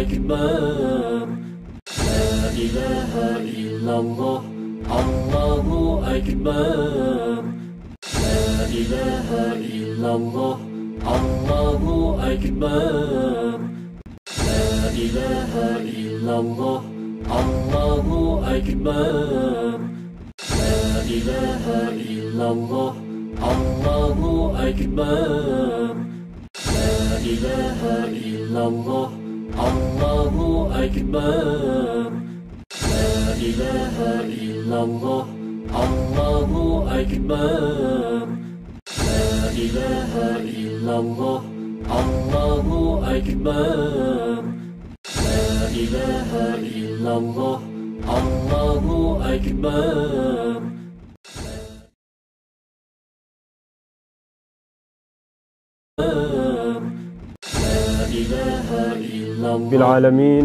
أكبر لا إله إلا الله الله أكبر لا إله إلا الله الله أكبر لا إله إلا الله الله أكبر لا إله إلا الله الله أكبر لا إله إلا الله Allahu Ekber La ilahe illallah Allahu Ekber La ilahe illallah Allahu Ekber La ilahe illallah Allahu Ekber La ilahe bilalamin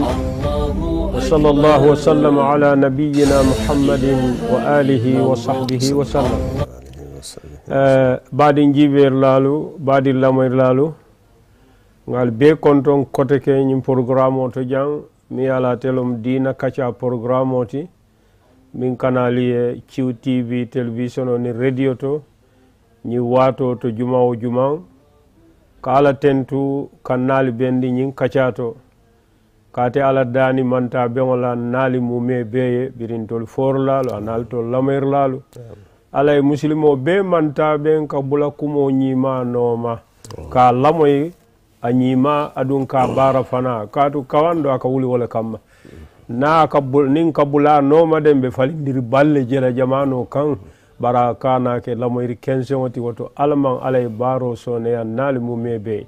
وصلى الله وسلم على نبينا محمد وآله وصحبه وسلم بعد جيبير لالو بعد لامير لالو قال بي كونتون كوتيكي ني بروغراموتو جان ميالا تيلوم دينا كاتيا بروغراموتي مين كاناليه تشيو تي في تلفزيون ني راديو تو ني واتو تو جمعه جمعه قالا تنتو كانال بيندي ني كاتياتو kate ala dani manta beŋola naali mume beye birin tol forlalu a naali tol lamayirlalu ala ye musilimo be manta ben ka bula kumo ñima nooma ka lamoyi e, a ñima adun ka baara fana kaatu kawando aka wuli le kamma na nin ka bula nooma den be falindiri balle jela jamano kan bara kanake lamoyri quinzion ti woto alaman alay baro soneya naali mume be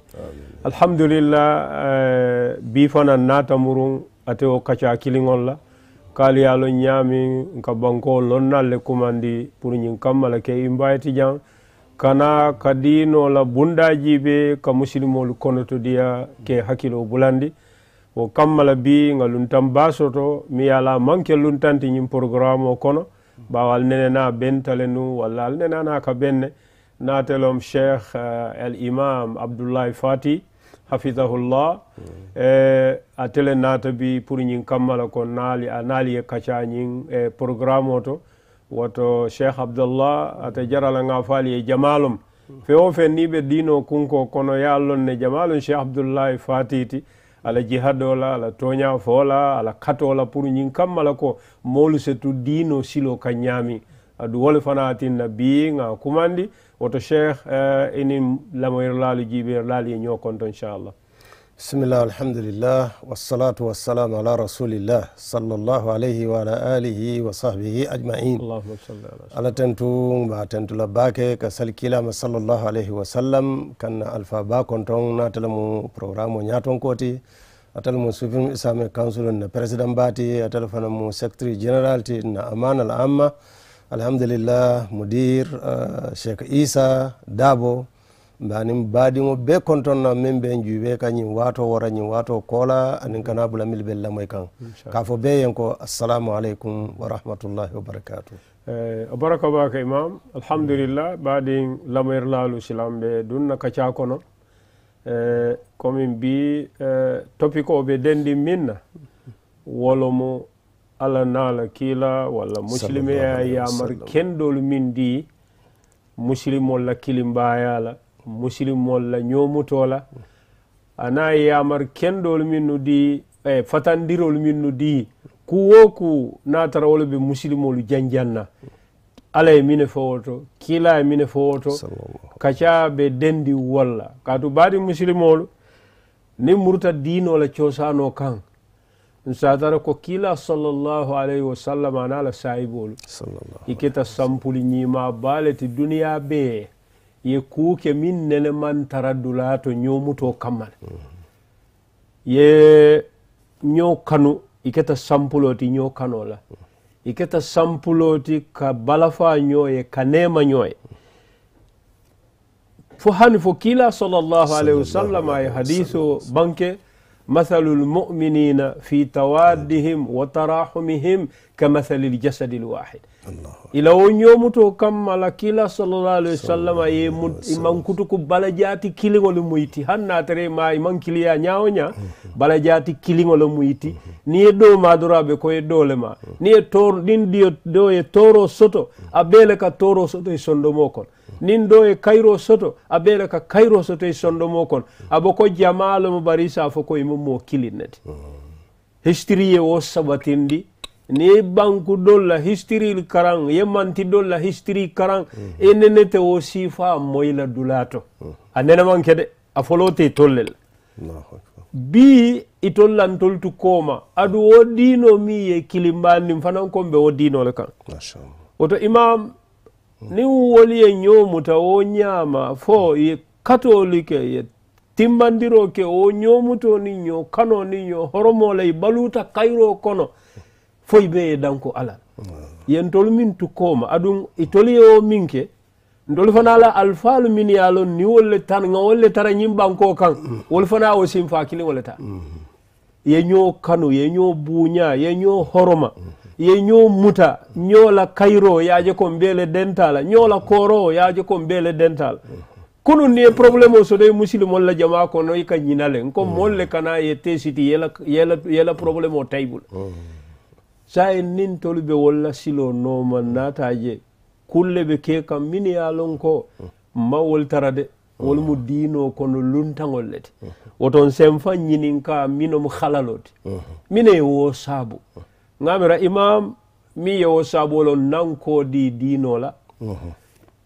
alhamdulillah eh, bi fana natamurun ate o kaca kiliol la kaali yalo ñaami ka banko lonnalle kumandi pour ñin kammala ke i mbayti jan kana ka diinola bundajiɓe ka musilimolu konotodiya ke hakkilo bulandi o kammala bi nga luntan basoto mi yala manke luntanti ñin programme o kono mm. ɓawa alnenena bentale nu walla alnenana ka benne natelom cheikh el eh, imam abdoulaye fati hafidahullah mm. e eh, atele tele bi pour ñing kammala ko naali a naali ye kaca ñin e eh, programme o to woto cheikh abdallah ata jaralanga faali ye jamalum mm. fe o fe ni ɓe ɗino kunko kono yallon ne jamalon cheikh abdoullahi fatiti ala jihado la ala toña fola ala kato la pour ñin kamma la ko moolu setu dino silo ka ñaami adu wole fana atinna bi nga kumandi woto cheikh uh, eh, inin lamoyir lalu jibir laal ye ñoo konto inchallah bismillah alhamdulillah wassalatu wassalamu ala rasulillah sallallahu alaihi wa ala alihi wa sahbihi ajma'in ala tantu ba tantu la bake ka salkila ma sallallahu alaihi wa sallam kan alfa ba konton na talamu programo nyaton koti atal mu sufin isame council na president bati a fana secretary general ti na amana al'amma amma alhamdulillah mudir uh, ah, sheikh isa dabo mbani baadiŋo be konton na meŋ be juubee ka ñin wato wara ñin wato kola anin kana bula mil be lamoy kan ka fo be yen ko assalamu aleykum wa wabarakatu eh baraka baka imam alhamdulillah baadiŋ lamoyirlaalu silam be duŋ na kaccaa kono eh, komin bi eh, topikoo be dendi miŋ na wolomu ala nala la kiila walla ya yaamar kendol min di muslimo la kilimbaaya la musilimol la ñoomutoola ana yamar kendol min no di e eh, fatandirol min no di ku wo ku natarawol ɓe musilimol janjanna ala e mine fowoto kila e mine fowoto kaca ɓe dendi walla kaatu baɗi musilimolu ni murta dinola coosano kan satara ko kila sallllahu alayhi wa sallam anala sahibolu iketa sampuli ñima baleti duniya ɓee ye kuuke min nene man tara dulaa to ñoomuto mm -hmm. ye ñoo kanu i keta ti ñoo kanoo la i keta ti ka balafa ñoo ye ka neema ñoo ye fo hani fo kila sallallahu alayhi wasallam sallam aye hadiso banke mathalul muminina fi tawaddihim wa tarahumihim ka mathali ljasadi lwahid ila wo ñoomuto kammala kila sallallahu alaihi wasallam ye iman kutuku bala jaati kiliŋolu muyiti han natere ma iman kiliya ñawo mhm. ña bala jaati kiliŋolu muyiti mhm. ni ye do ma doro abe ko ye ma mhm. ni ye tor nin diyo do ye toro soto a bele ka toro soto e sondomo kono nin do ye kayro soto a bele ka kayro soto e sondomo kono bo ko jamalo mo bari fo ko imo mo kilin nati ye wo sabatindi ni banku dol la histiril karan ye manti dol la histiri karan mm -hmm. E te wo sifa moyi la dulato mm -hmm. a nenemanke de a folote te tolle la bi itol lantol tu koma adu wo diino mi ye kilimbandin fanan kon be wo diino le kan woto imam mhm. ni wolu ye ñomuta wo ñaama fo ye katolike ye timbandiro ke wo ñomuto ni ño kano ni ño horomole i baluta kayiro kono foy be danko ala yen tolu min tu koma adum itoliyo yo minke ntolu fana la alfalu min ya lon ni wolle tan nga wolle tara nyim banko kan wol fana o sim fa kilin wolle ta ye nyo kanu ye nyo bunya ye nyo horoma ye nyo muta nyo la kairo ya je ko mbele dental nyo la koro ya je ko mbele dental kunu ni problème o sodoy musilimol la jama kono i ka ñinale nko mol le kana ye tesiti yela yela yela problème o taybul mm -hmm. sa en nin toluɓe wolla silo noman nataje kulle ɓe ke kam min yalon ko ma woltara de wolmo diino kono luntagollete woton sen fa ñinin ka minomo halalode mine e wo saabu gamira imam mi yewo saabu olon nankoodi diinola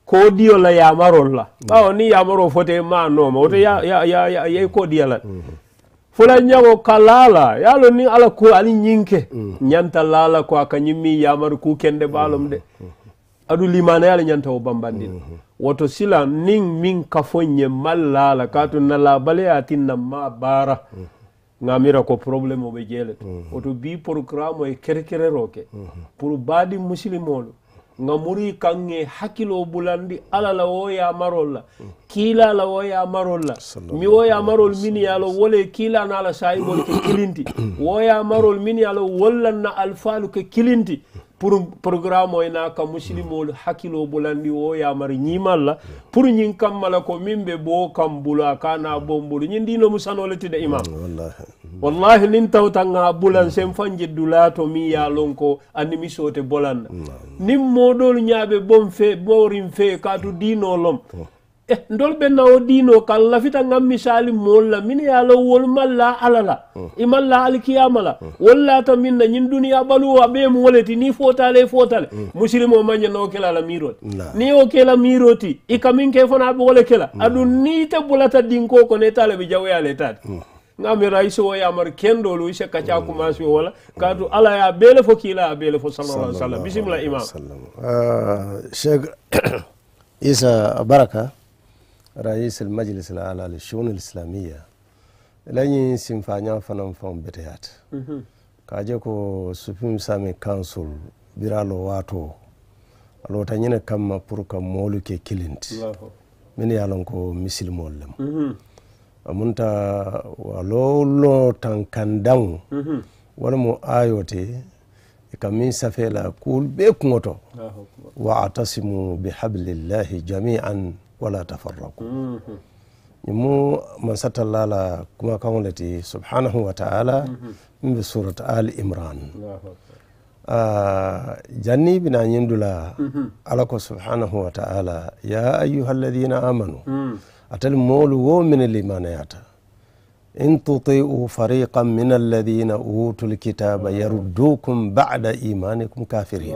ko diyola yamarolla ɓawo ni yamaro fote ma nooma woto yey ko diyalal fula ñaŋo ka laala ye a loŋ niŋ alla ko ali ñiŋ ñanta laala ko a ka ñiŋ miŋ yamari kuu kende baalom de adu limanaya le ñanta wo bambandi la woto silaŋ niŋ miŋ ka fo ñe mal laala kaatu na laabaleya tin na maa baara ŋamira ko problème o be jee le to woto bii programme o ye kerekerero ke pour baadi musilimolu nga muri kange hakilo bulandi ala la wo yamarol la kila la wo yamarol la mi wo yamarol min ya lo wole kila na ala sahibol ke kilinti wo yamarol min ya lo wollanna alfalu ke kilinti pour programme oy na ka musilimolu hakilo bulandi wo yamari ñimal la pour ñing kam mala ko min bo kam bula kana bombul na bon bulu ñin dino imam wallahi nin tawta ga bulan sen fan jeddu laato mi ya lon ko andi mi soote bolan nin moɗol ñaaɓe bon fe morin fe kaatu diino lom e eh, dolɓe nawo diino kan lafita gam misali molla min yalow wol malla alala imalla alkiyama la wollata minna ñin duniya ɓaluwo ɓe moleti ni fotale e fotale musilime o maña nawo kelala miroti ni o kela miroti i kamin ke fana ɓe wole kela aɗum ni te bolata ɗinko ko ne taleɓe jawoyale taati ngami raisi o yamar kendolu se kaca commencé wala kadu ala ya bele fo kila ya bele fo sallallahu alaihi wasallam bisimila imam uh, sheikh isa baraka rais almajlis alala lishun alislamia lanyi simfanya fanan fan beteyat mhm. kaje ko supreme islamic council biralo wato alota ñine kamma pour ka moolu ke kilinti min ye lon ko misilmol lem amunta walowlo tan kandaŋ mm -hmm. walamo ayo te i ka min safe la kuolu bee kuŋo to wa atasimu bihablillahi jamian wala tafarraku mm -hmm. ñimu mansatalla la kumakaŋo le ti subhanahu wa taala min mhm. be surat al imran Uh, janni bina ñindula mm -hmm. ala ko subhanahu wa taala ya ayuha alladina amanu mm -hmm atel moolu wo mine limanayata in tutiu fariqan min alladina utu lkitaba yaruddukum bada imanikum kafirin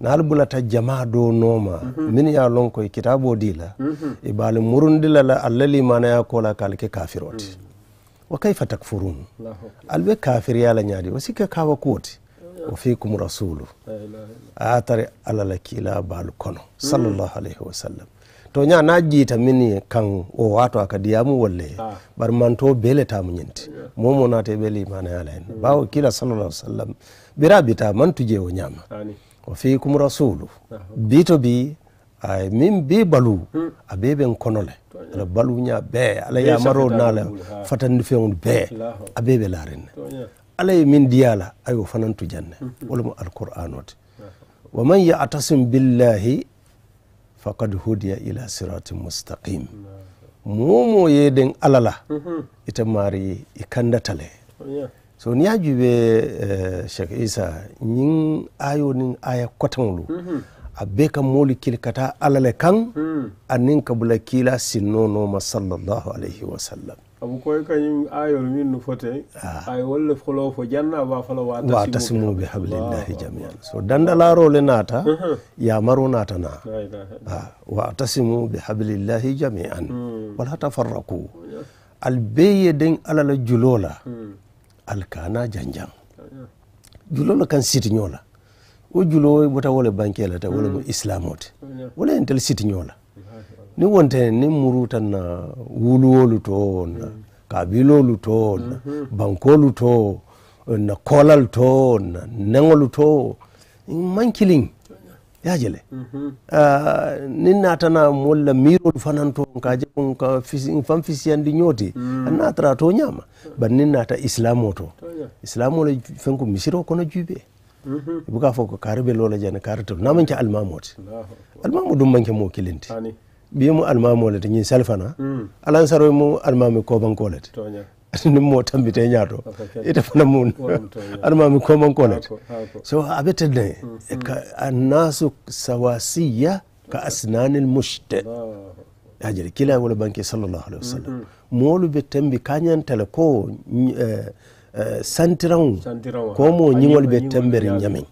na hal bulata jama do nooma min ye lon koye kitabo di la i baali murundila la alla limanaya kola kaali ke kafiro ti wa kaifa takfurun al be kafiriya la ñaadi wa sikka kawa kuwoti wa fikum rasulu a tari alla la kiila baalu kono sallallahu alayhi wa sallam to na jita mini kan o wato akadiyamu walle ah. bar manto bele ta munyinti yeah. momo na te bele imana yala hen mm. bawo kila sallallahu alaihi wasallam birabita bita man tuje o nyama wa fiikum rasulu ah. bito bi ay min bi balu hmm. abebe konole ala balu nya be ala ya maro nala fatandi feewul be abebe larenne ala min diyala ayo fanan tujanne hmm. wala mu alquran wa man ya'tasim billahi faƙad hudiya ila siratin mustaqim din alala mhm. ita mari i kandatale oh, so ni ajuɓe eh, shek isa ñin ayo nin aya kotanlu mhm. a be ka moli kilkata alale kan mhm. anin bula kila ma sallllahu alaihi wa sallam abu koye kañum ayol min no fote ah. ay wolle folowo fo janna ba folowa ah, wa tasimu bi hablillahi jamian so dandalarole naata ya maro natana a wa tasimu bi hablillahi jamian wala tafarraku oh, albeye den alala julola hmm. alkana janjang ah, julola kan sitiñola wo julowo wota wole banquelata wolemo hmm. islamote oh, wolaentel sitiñola ni wonte ni murutan na wuluwolu to na kabilolu to mm-hmm. ah, na bankolu to mm. na kolal to na neŋolu to man kiliŋ yajele ni natana moolu la miirolu fanaŋ to ka je ka faŋ fisiyandi ñoo ti a natara to ñaama bari ni naata isilamo to oh, isilamo le fenku misiro kono juubee mm-hmm. i buka fo ko kaari be loola jani kaari tolu naamaŋ ke alimamo ti alimamo duŋ maŋ ke moo kilinti bimu almamu le tin salfana alan saro mu almamu ko ban ko le nin mo tambite ñaato ite fana mun almami koman kolet so abe tedne annasu sawasiya ka asnanil mushte hajere kila wala banke sallallahu alaihi wasallam moolu be tambi kañantale ko santiraŋo ko mo ñiŋol be tembere ñameŋ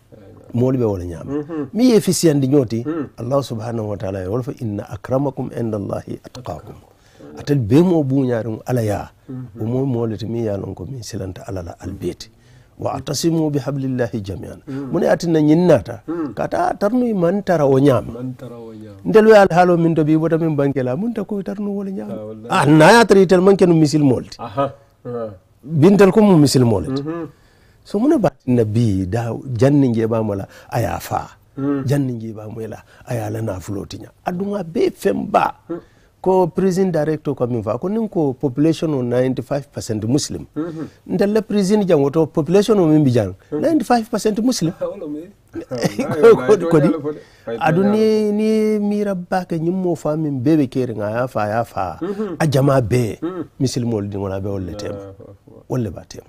moolu ɓe wona ñaama mhm. mi ye fisiyandi ñooti hmm. allahu subhanahu wa taala e wolfa inna acramakum indallahi atqakum atat be mo ɓuñaari mo ala yaa omo mhm. moolete mi yalon ko min silanta alala albeete wa atasimu bi hablillahi jamian hmm. mune atina ñinnata hmm. kata tarnuy man tara wo ñaama ndel we alhaalo min to biibota min bankela mun ta koye tarnu wole ñaama a ah, ah, naya tari tel manke no misilmolete ah. bintel ko mum misilmolete mhm. so mune ba nabi da janni nge ba mala aya fa mm. janni nge ba mala aya la na flotinya aduma be femba mm. ko prison director ko min fa ko nin ko population o 95% muslim mm -hmm. ndalla prison jang woto population o min bi jang 95% hmm. muslim kodi adu ni ni mira bake nyimmo fa min bebe kere nga ya fa ya fa hmm. a jama be hmm. di dingona be wolle tema ah, ah, ah wolle batem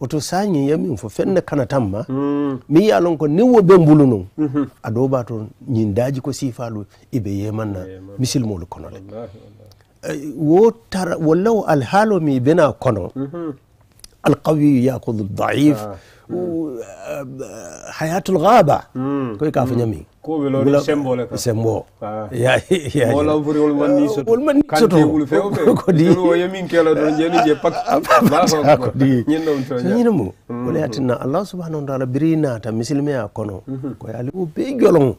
oto sañi yamin fo fenne kana tamma mm. mi ya lon ko ni wo ɓe mbulu non aɗo ba to ñin daji ko sifalu iɓe yemanna misilmolu kono le eh, wo tara al alhaalo mi bena kono mm-hmm. alqawiyu yakudu daif ah, mm. eh, hayatul gaba mm. koy ka fo ñamin ko be lo sembo le ka sembo ah. ya ya mo la buri allah subhanahu wa ta'ala birina naata misilme ya kono mhm. ko ya lu be jolon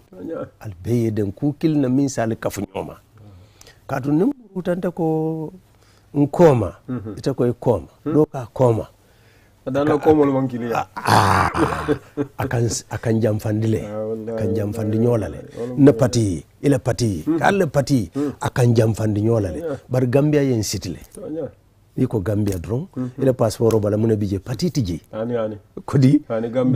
al ye den ku kilna min sal kafu nyoma kadu nim rutanta ko nkoma mhm. ite ko kooma do ka kooma akan jamfandi le akan jamfandi ñola le na pati ila pati hmm. alla pati hmm. akan jamfandi ñola le bar gambia yen siti le i ko gambia dron hmm, ila passeport bala muna bije pati tije kodi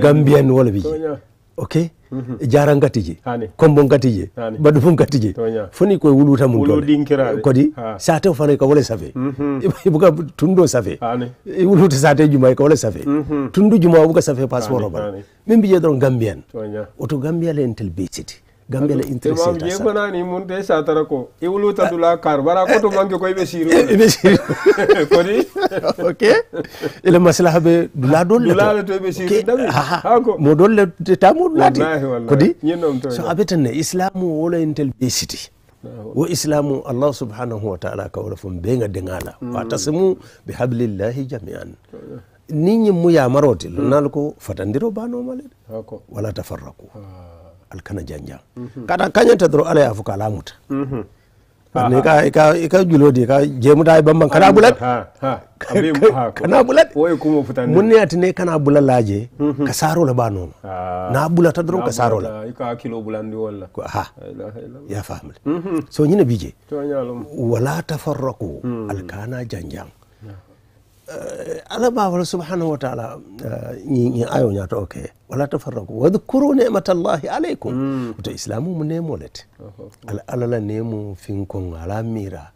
gambian wala bije ok mhm. jara ngatiji kombo ngatiji baɗumu ngatiji foni koye wuluta mum ɗone kadi sate o fana ka wole safe mhm. ibuka tundo safe wuluta sate juma ka wala safe mhm. tundu juma o buka safe passeport o bala min mbiye ɗon gambiyan oto gambia le en tel be gambia la intéressé ta sa mun te sa ko i wuluta dula kar bara koto to ko ibe siru ibe siru ko ni okay ile maslaha be dula dol dula le to ibe siru dabi ha ko mo dol le ta mo lati ko di so abetane islamu wala intel besiti wo islamu allah subhanahu wa taala ka kawra fum benga dengala mm. wa tasimu bi hablillahi jami'an oh, ninyi mu yamarote lonal ko fatandiro banomale wala tafarraku ah alkana janja kada kanya ta dro ala ya fuka lamuta ne ka ka ka julo de ka je mu dai bamban kana bulat kana bulat oy kuma futan mun ne atine kana bulat laje ka saro la mhm. bano na bulata dro ka saro la ka kilo bulandi walla ha ya fahamle mhm. so nyina bije wala tafarraqu hmm. alkana janjang Eh, ba wani subhanahu wa taala ñin eh, ya o ke wala ta tafarraku ne nematallahi aleykum mm. to islamu mu nemo let alala nemo kun ala mira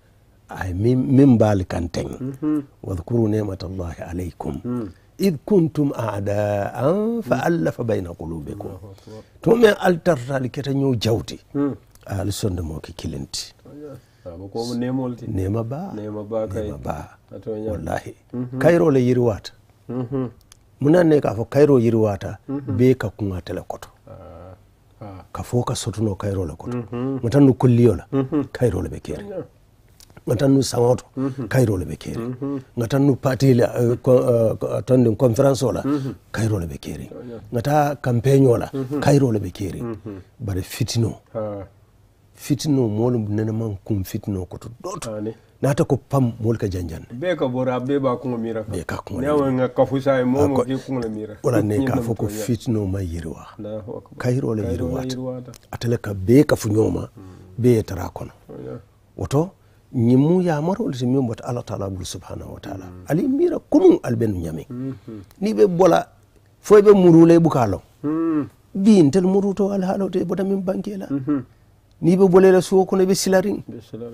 ay min mbaali kanten mhm. wadhkuru nematallahi aleykum mm. id kuntum an fa mm. allafa bayna qulubikum to min altartali keta ñow jawdi ali ah, da mo kilinti neema ba nema ba kayro le yiri wata mhm. munan ne k'a fɔ kayro yiri wata mhm. be ka kunga tele koto ah, ah. ka fo ka sotuno kayro le koto ŋa mhm. nu kulliyo la kayro le be kere ŋa nu saŋo to kayro le be kere ŋa nu pati la uh, uh, tondi conférence la kayro le be kere ŋa ta la kayro le be kere bari fitino ah fitino moolu nenemaŋ kuŋ fitino koto dooto naata ko pam moolu ka janjaŋ ne bee ka e ne k'a fo ko fitinoo ma yiriwa kayiroo le yiriwaata ate le ka bee kafu ñoo ma bee ye tara kono oh, woto ñiŋ mu yaamaroo le ti miŋ bota alla taala bulu subhanahu wa taala ali miira kunuŋ ali be nu ñamiŋ mhm. niŋ i be bola fo i be muruu i buka a loŋ mhm. bii ntelu muruutoo ali haaloo i bota miŋ bankee la mhm niɓe bolele suwo kono eɓe silariŋ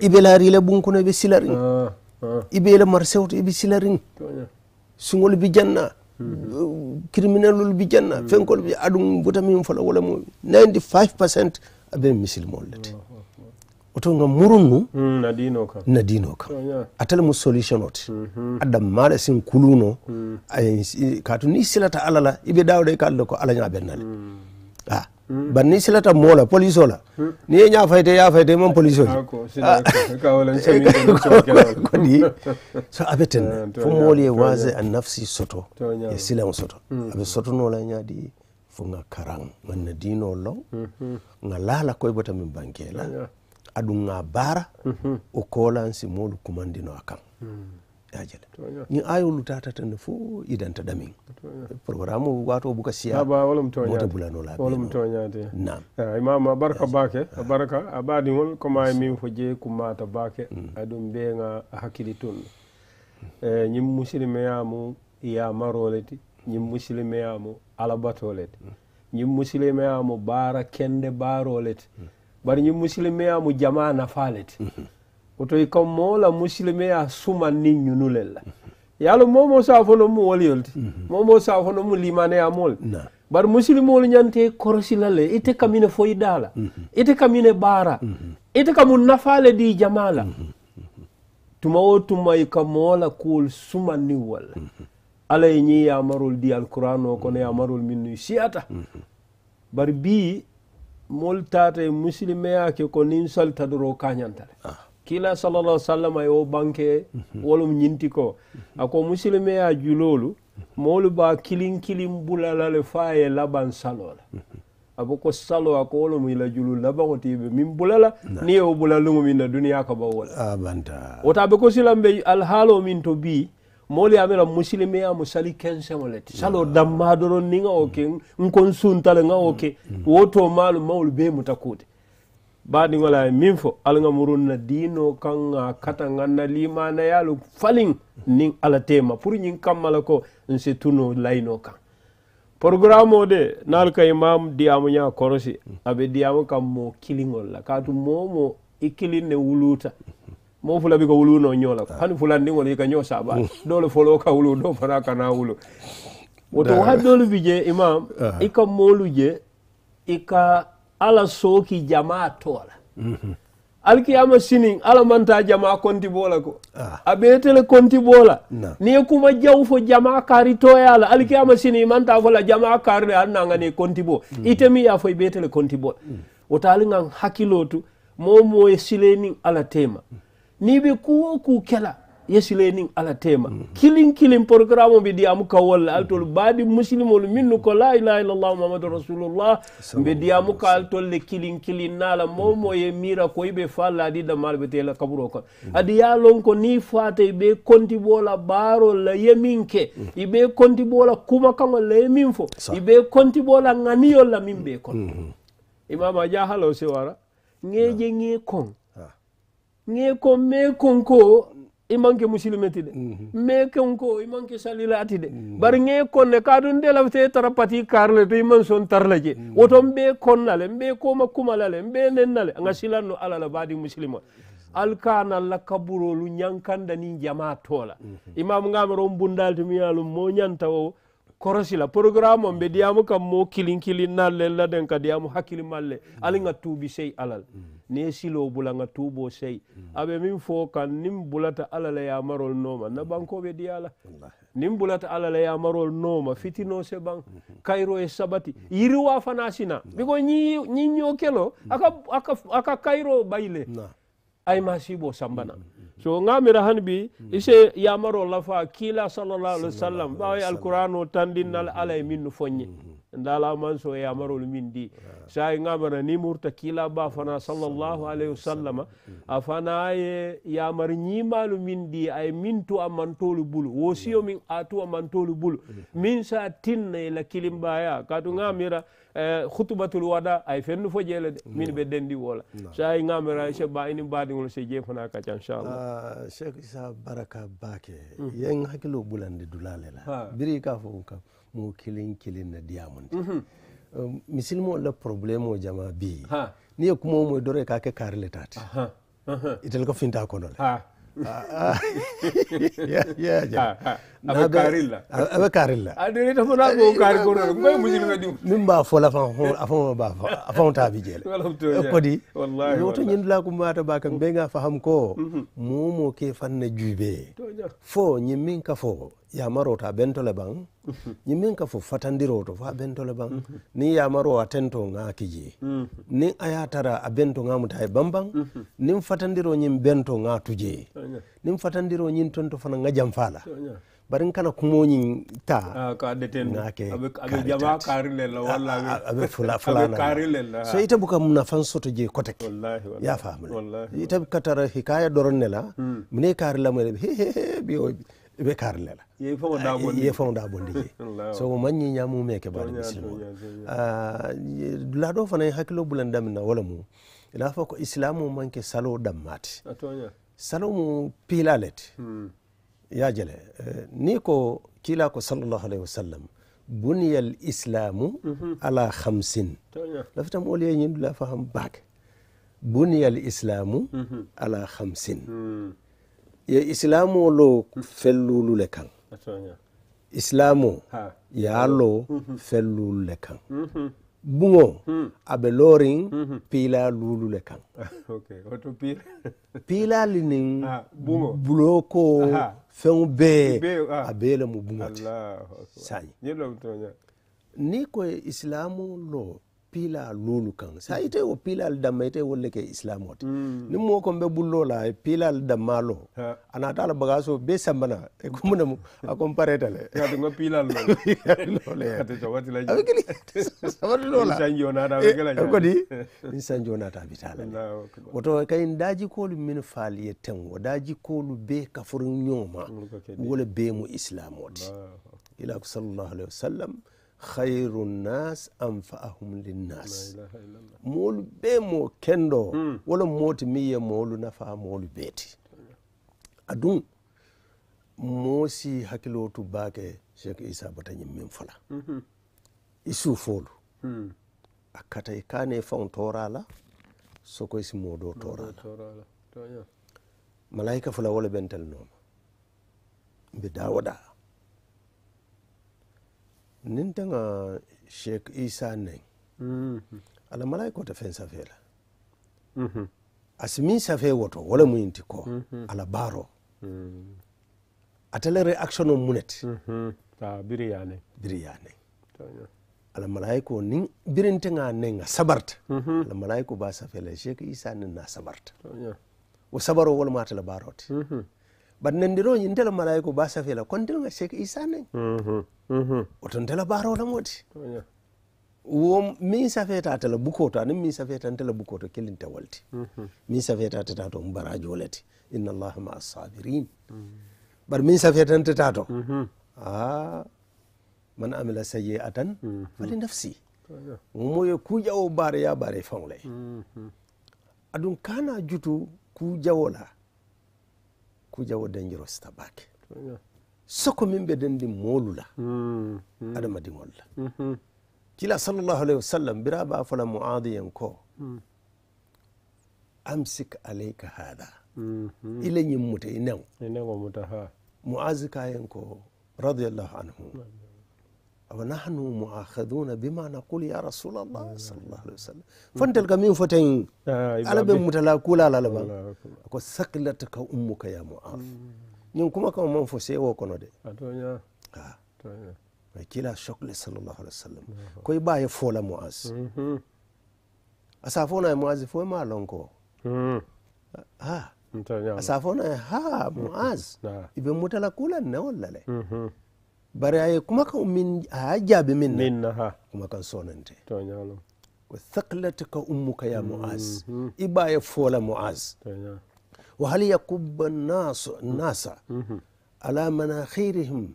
iɓe laarila buŋ kono eɓe silariŋ iɓe la marsewto eɓe silariŋ suŋol bi janna criminalol bi janna fenkol bi aɗum butamin fola wala mo 95 percent aɓe misilimol lete ah, ah, ah. oto nga murun nu hmm, na dino kam atele mu solution ote mhm. addam maala sin kuluno hmm. katu ni silata ala la iɓe dawɗe kaalla ko alaña ɓennale hmm. Hmm. banni silata moola police o la hmm. ni ye ñafayde yafayde mam police oji ah. kodi so aɓe ten fo eh, mooli e wage a nafsi soto e silan soto hmm. aɓe sotonola e ñaadi fo ga karan ganna dino law ga laala koye bota min banque la aɗum ga baara o koolan si moolu kumandino a kan ajala ñin ayolu tatatande fo idanta ɗamin programme o wato buka siya mota bulanola wolum toñate nam eh, imama barka bake a ah. barka a ɓaɗigol koma e min fo je jeeyi kummata bake mm. be mbega hakkili tunno e eh, ñin musilimeyamu yamaroleti ñin musilimeyamu alabatoleti ñin mm. musilimeyamu baara kende baaroleti mm. bari ñin musilimeyamu jama nafaleti mm-hmm woto i kam moo la musilimeya suma ni ñunulel la ye a loŋ moomoo fo no mu wolu yolu ti mo mhm. se a no mu limaneya moolu bari musilimoolu ñante korosila la le ite kamine foyi daala daa mhm. la ite kamine baara mhm. ite ka mu nafaa di jamaa la tuma wo tuma i ka moo la kuwolu suma niŋ walla ala ye ñiŋ yamarol di alquran o kono yamarolu minnu i siyata bari bii moolu taata ye musilimeya ke ko niŋ salita doro ka ñanta le ah kila salalah sallam wasallam ayo banke mhm. wolum nyinti ko ako muslime ya julolu moolu ba kilin kilin bulala le fa laban salola mhm. abo ko salo ako wolum ila julu labaŋo ti be min bulala ni ye wo bulaluŋo min na duniya ka ba wo la mm. mm. be ko silan be alhaalo min to bii moolu ye a mira mu sali kenseŋo le ti salo damma ni niŋa wo ke nkonsunta le oke wo ke wo to maalu mawolu bee muta baɗigola min fo na diino kanga kata ganna limanayalo falin nin ala tema pour ñin kammala ko n si tuno layno ka programme de naal ka imam diyamu ña korosi abe diyaamu kam mo kilingol la kaatu momo i ne wuluta mo fula bi ka wuluno ñola hani fulandiŋol i ka ño saba dole folo ka wulu do fana kana wulu woto wa dolu bi ah. je imam i ka moolu je i ka ala soki jama tola mm -hmm. alkiyama sinin ala manta jama konti bola ko ah. a ɓeetele konti bola ni kuma jaw fo jama kari toyala alkiyama sini manta fola jama karle annangani konti bo mm -hmm. itemi ya fo e ɓeetele konti bola mm -hmm. o tu hakkilotu momo e silenin ala tema hmm. ni be kuwo ku kela yesile ning ala tema mm -hmm. kilin kilin programme o mbe diyamu ka walla mm-hmm. altol muslimo musilimol minnu ko la ilaha illallah muhammadu rasulullah mbe diyamu ka le kilin kilin nala mm-hmm. mo mo ye mira ko ibe falla di da malbe tela kaburo ko mm -hmm. adi ya lon ko ni fata be konti bola baro la yeminke mm -hmm. ibe konti bola kuma kan la yeminfo ibe konti bola nganiyo la minbe kon mm -hmm. imama jahalo se wara ngeje ngi kon ngi kon me kon ko i manke musilimeti de me mhm. kenko i manke salilati de mhm. bari ŋe konne kaadun delafte tara pati karle to i man son tarla je mhm. woto mbe konna le mbe koma kumala le mbe nennale le silanno ala la baadi musilima alkana la kaburolu ñankanda ni jama tola imam ngamaro bundalti miyalum mo ñantawo korosila programme on ɓe diyamu kam mo kilin la laden ka diyamu malle mm. ali nga tuubi sey alal mm. ni silo bula nga tuubo sey mm. abe min fo kan nin bulata alala yamarol nooma na ɓankoɓe diyala nin bulata alala yamarol nooma fitino se ɓan mm-hmm. kayro e sabati yiriwa fana sina biko ñiño kelo aka aka aka kayro ɓayle ay ma sibo sambana mm so ngamira han bi ise yamaro lafa kila sallallahu alaihi wasallam bawi alquran o tandinnal ala e min no foñe ndala man so yamarol min di sa ngamara ni murta kila ba fana sallallahu alaihi wasallam afana ye yamar nyimalu min di ay min to amantolu bul wosiyo min atu amantolu bul min sa tinne la kilimbaya kadu ngamira mm -hmm. Eh, hutubatul wada ay fennu fo jeele de min ɓe dendi wola so ay gamera ah, cheikh ba inin se so fana kacca inchallah cheikh isa baraka baake mm. yen hakkilo ɓulande dulale la biri ka fo ka mo kilin kilin na diyamunde mhm. um, misilimo la probléme o jama bi ni ye kuma moy dore ka ke kaari le itel ko finta kono le ah, ah. ya ja aɓe aɓe karilla aɗeɗeta fona ko kaari koɗoɗo koye musidɓe ɗum min mba fol afan afama ba afan taabi jeele kodi woto ñindula ko mata ba kam ɓega faham ko mhm. momo ke fanna juuɓe fo ñimmin ka fo yamaro ta bentole ɓan ñimmin mhm. ka fo fatandiro to fa bentole ɓan mhm. ni yamaro a tento ga kiji nin a tara a bento gamuta e bamban nin fatandiro ñin bento ga tuje nin fatandiro ñin tonto fana ga jam la barin kana kumoñin ta ah, na ah, ah, fulanaa so ita buka nafan soto je kotek ya ita buka tara hikaya doron ne la he he he hehehe bi ɓe kaarilela ye fawon da da ke so o mu ñamume ke baade musulmi lado fana hakilo bulan damina wala mu ila fa ko islamu manke salo dammate salo mu piilalete hmm. yaa jële euh, nii ko kiilaa ko sallallahu alayhi wa sallam buniyal islaamu mhm. ala xamsin dafa tam au lieu ñun laa fa xam baak buniyal islaamu mhm. ala xamsin hmm. ye islaamoo loo felluulu le kan islaamoo yaa loo mhm. felluulu le kan buŋo hmm. hmm, hmm. ah, a be looriŋ piila luulu le kaŋ piilaali niŋ buloko feŋo bee a bee le mu buŋo ti saayiŋ niŋ ko isilaamu loo pila lulu kan sa hmm. ite wo pilal damma ite wolle ke islam wote hmm. ni mo ko be bullo la e pila al damma lo ana ta la bagaso be sambana e ko mun mu a compare ta le ya dingo pilal lo lo le ka te jawati la avec li sabar lo la san jona da avec la e, e ko di ni san jona ta bitala woto kay ndaji ko lu min ye ten wo daji ko lu be kafurun nyoma wole be mu islam wote ila sallallahu alaihi wasallam hayru nnas anfaahum linnas mowlu ɓe mo kendo mm. wala mooti miyiya mowlu nafa mowlu beeti adum moosi hakkilo tu baake cheikh isa batañin min fola mm -hmm. isuufoolu mm. akkata e kaane faw toorala sokoy si moodo toorala malayika fula wala ɓentel nooma mbi dawoɗa mm. nin tanga sheikh isa ne mm-hmm. ala malaiko ta fen la mm-hmm. asimin safe woto wala mu yinti ko mm-hmm. ala baro atala reaction on munet ta biriyane biriyane ala malaiko nin ne nga sabarta ala malaiko ba la sheikh isa ne na sabarta o sabaro wala ma atala barote bat nandiro ñin tela malayiku ba safela kon tel nga cheikh isa mm-hmm. mm-hmm. oto oton baro barola moti wo oh, min safeta tela bukoto anin min safeta tela bukoto kelin tewalti min mm-hmm. safeta teta to mbarajo lati inna allaha ma asabirin bar min safeta teta to a ah. man amila atan fali nafsi mo oh, ye kujawo bare ya bare fangle adun kana jutu kujawo la kuja wo dañiro sita soko min dendi denndi moolula adamadiŋol la hmm, hmm. Hmm, kila sallllahu alayhi wasallam bira biraɓa fola moadiyen ko amsik alayka hada ila ñimmuta i neŋo moasi kayen ko radiallahu anhu ونحن مؤاخذون بما نقول يا رسول الله صلى الله عليه وسلم فانتلك من فتين على بن متلاكولا على لبا أكو ثقلتك أمك يا معاذ ينكم كما من فسي وكنو دي كلا شكل صلى الله عليه وسلم كوي باي فولا معاذ أسافونا يا معاذ فوي ما لونكو ها أسافونا ها معاذ ابن متلاكولا نولا لي baraye kuma kan min a jabi min min na ha kuma kan so nan te to nyalo wa thaklatuka ummuka ya mm-hmm. muaz mm-hmm. iba ya fola muaz wa hal yakubba nas nasa mm-hmm. ala manakhirihim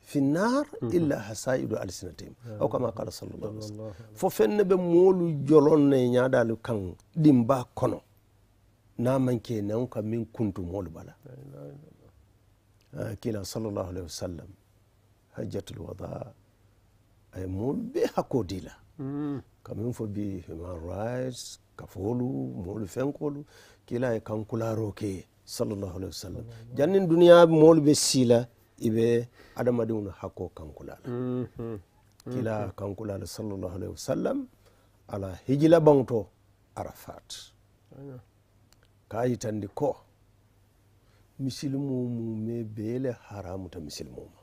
fi nar illa hasaidu alsinatihim aw kama qala sallallahu alaihi wasallam fo fenne be molu jolon ne nyaadalu kan dimba kono na ke nan ka min kuntu molu bala ah, kila sallallahu alaihi wasallam hajjatul wada a ye moolu bee hakkoo la hmm. fo bi human rights kafoolu moolu fenkoolu kila ye kankulaaroo ke ye salallahu alaihi wasallam janniŋ duniya moolu be sii la i be adamadiŋo hakkoo kankulaa la hmm. kila kankulaa la salallahu alaihi wasallam ala hijila baŋo arafat ka yitandi ko misilimoo mu me bee le haramuta misilimoo ma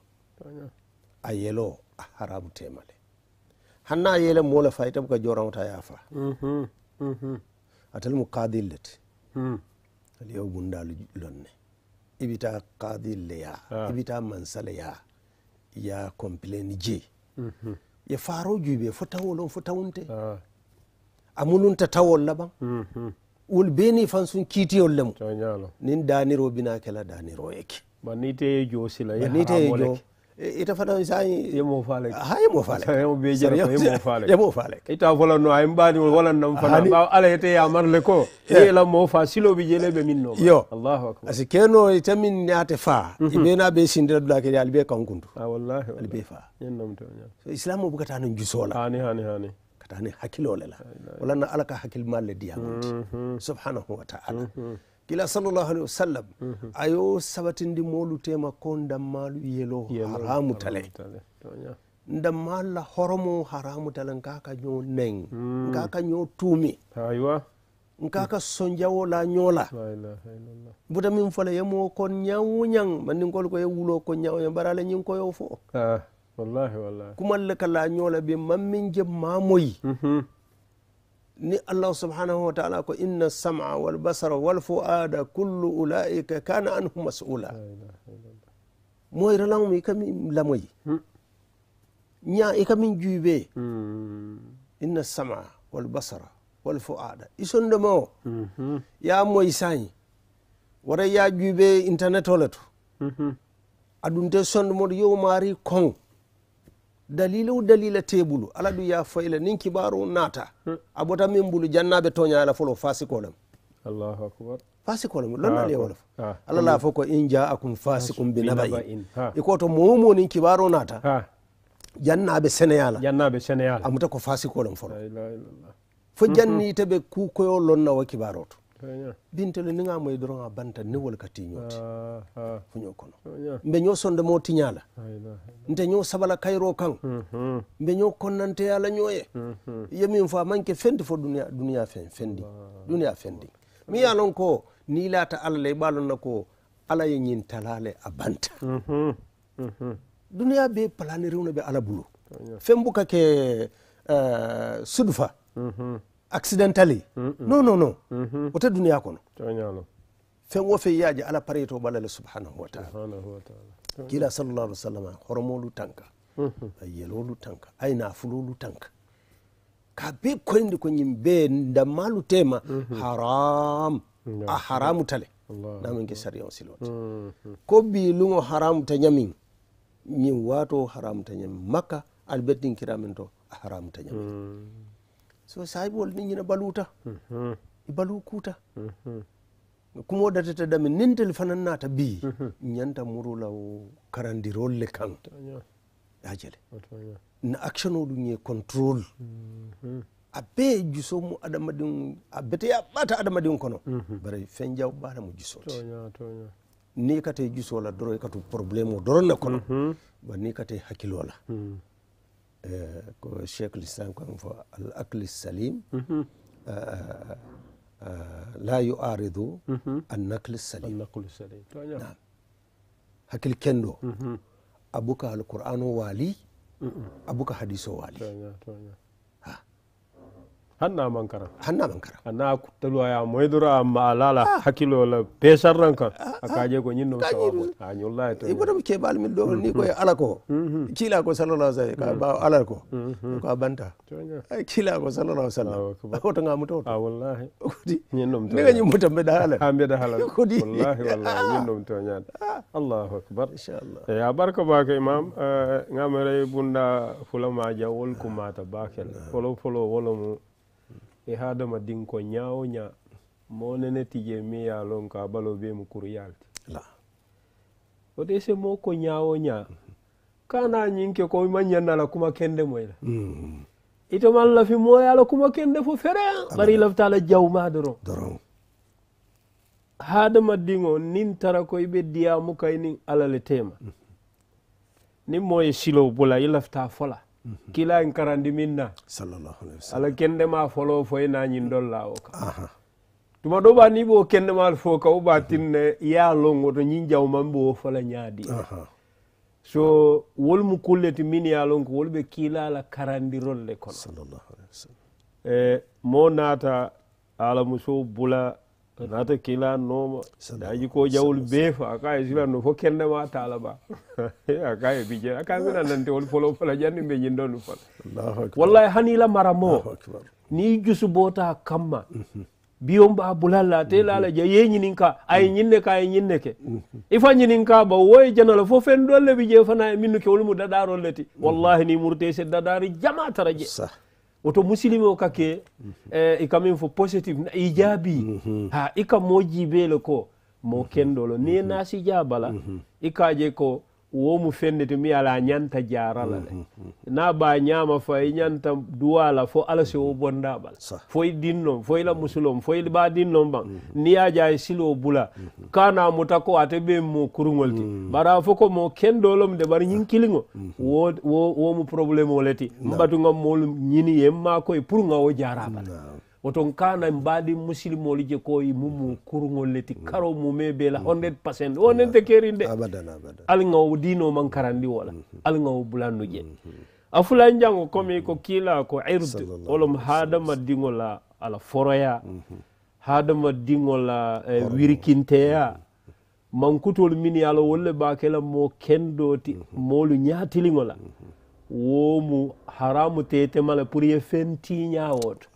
a yelo a haramu temale hanna a yele moole fa itabu ka joramata yaafa mhm, mhm. atal mu kadillete hmm. aliyo bundalu lonne ibita kadille ya ah. ibita mansale ya ya complaine je mhm. ye faro juɓe fo tawolon fo tawunte amununta ah. tawol laban wol beni fan sun kiitiyol lemu nin daniro bina kela daniro eke banite jo silaniteejoo ita fana sani yemo falek ha yemo falek yemo be jar ko yemo falek yemo nam fana ba ala yete ya ko e la mo fa silo bi jele be min no yo allahu akbar keno ita min nyate fa mhm. ibe na be sindira dula ke albe kankuntu ah wallahi so islam mo bukata no jusola hani hani hani katani hakilole la wala na malle diamonti mhm. subhanahu wa kila sallllahu alihi wasallam mhm. ayo sabatindi moolu tema ko ndammaalu yelo haramu tale la horomo haramu tale nka ka ñoo neŋ mm. nka ka ñoo tuumi nka ka sonjawo la ñoola buta min fola yemoo kon ñaŋ wo ñaŋ ko ye wulo ko ñaŋ ñaŋ bari ala ñiŋ koyo fo kumal le ka la ñoola be man miŋ je maamoyi mhm. ni allahu subhanahu wa ta'ala ko inna sam'a wal basara wal fu'ada kullu ula'ika kana anhu mas'ula moy laŋmu i ka min lamoyi ña i ka min juube hmm. inna sam'a wal basara wal fu'ada i sondoma hmm. ya moy sañi wara ya juube internet o le to adunte sondomoto yo mari koŋ dalilu dalila teɓulu ala ɗum ya fayla nin kibaru naata hmm. a ɓota min mbulu jannaɓe toñala folo fasikolam allahuakbar fasikolam lonnalewolof alala fo ko in jaakum fasikum bi nabain ikoto momo nin kibaru naata jannaɓe seneyala amuta ko fasikolam folo fo hmm, hmm. janniteɓe kukoyo lonnawo kibaro to bintelo niga moye doron a banta newol ka tiñote fuñokono mbeño sondemo tiñala nte ñoo sabala kayro kaŋ mbe mm-hmm. ñoo konnante ala ñoye mm-hmm. yemin fo a manke fendi fo duniya duniya fen fendi duniya fendi mi ye a lon ko ni lata ala le ba loŋ na ko ala ye ñin talale a banta mm-hmm. duniya be palani rewna be ala bulu fen buka ke uh, sudufa accidentally non non non wote duniya kono fen wo fe yaaji ala pareto le subhanahu wa taala kila sallallahu alaihi wasallam horomolu tanka mhm. a yelolu tanka ay nafulolu tanka ka be koyndi ko ñim be dammalu tema mhm. haram a ah, haramu tale namin ke sariyan silote mhm. ko bi lungo haramu ta ñamin ñin wato haramu ta makka albettin kiramin to a haramu ta ñamin so sahibol ni ñina baluta i balu kuta kumoo datata dami nin tel fanan naata bii ñanta mhm. murulaw karandirol le kan yaa jele na actionolu ñe contrôle a bee juso mu adamaden a beteya ɓata adamadin kono bara fen jaw ɓaata mo jusote ni kate juso la doro katu probléme o doron ne kono ba ni kate hakkilo la mhm. eh, ko cheikh lislam kan fo al acli salim mhm. eh, لا يعارض النقل السليم النقل السليم نعم, نعم. هكل كندو أبوك القرآن والي أبوك حديث والي hanna mankara hanna mankara anna kuttalu aya moydora amma alala ah. hakkilo la pesarran kan ah, ah. akaje ko ñinno sawabo a ñollaye to ibotam keɓal min ɗo hmm. ni koye ala ko hmm. kila ko sallallah sallam ka hmm. baw ala ko ko a banta kila ko sallallah sallam koto gamutoto a wallahi kodi ñinnom to ndiga ñimmuta mbeɗa halal ha mbeɗa halal kodi wallahi wallahi ñinnom to ñaade allahu akbar inchallah eyi eh, a barka baka imam eh, gamere bunda fulama jaw wolkumata bakel folo folo wolomu e haadamadiŋ ko ñawo wo ñaa moo nene tije mi ye ka balo ko bee mu kuru ti wo de se moo ko ñawo ña kana ka ke ko ma ñaŋ na la kuma kende moy la mm. ite maŋ lafi moo ye a la kuma kende fo fere bari i lafita a la jawumaa doroŋ haadamadiŋo niŋ tara ko i be diyaamu ka i niŋ alla le teema mm. niŋ moo ye bula i fola a Mm-hmm. kila en karandi minna ala kendema folo foye nañin dolla o ka tuma ɗo ɓa ni kendemal fo ka ba ɓa ne ya longo to ñin jawman wo fala ñaadi so wolmu ti min ya lon ko ɓe kiilala karandirolle kono eh, mo naata ala bula nata kila daji ko jawol beefa aka e silanno fof kendema tala ba aka e bije aka mbiɗa nante wol folo fola janni mbe ñinɗon ɗum fola wallahi hanila maramo ni jusu bota kamma biyon mhm. mhm. mhm. ba bulalla te lala ja ye ñinin ka aye ñinne ka aye ñinne ke ifa ñinin ka ba woye janala fo fen dolle bi je fana e minnu ke wolmu daɗarol leti wallahi ni murte se dadari jama tara je woto o kake mhm. e eh, kamin fo positif i jaabi mhm. ha i ka mo jiibeele ko mo lo ni ye naasi jaabala i ka je ko womu fennete mi ala ñanta la le mm-hmm, mm-hmm. na ba ñaama fa i e ñanta duwala fo ala si wo mm-hmm. bonda bal fo e i non fo i e la musulom fo i ba non ban ni ya ja silo bula kana muta ko ate be mo kuruŋol ti mm. bara fo ko mo ken dolom de bari ñin kilingo wo wo wo mu problème woleti mbatu ngam mo ñini yemma koy pour nga wo jarabal oton kana mbaɗi musilmoli je koye mumu kurgol leti mm. karo mume bela mm. honded pasen onen te kerinde algaw dino man karandi wola mm-hmm. algaw bulanno je mm-hmm. a fulan jango comme ko kiila ko ird olom hadama dingola ala foroya mm-hmm. hadama dingola eh, wirkinteya mankutol mini ala wolle bakela mo kendoti molu ñatilingola womu haramu tetemala pour ye fen tiñawoto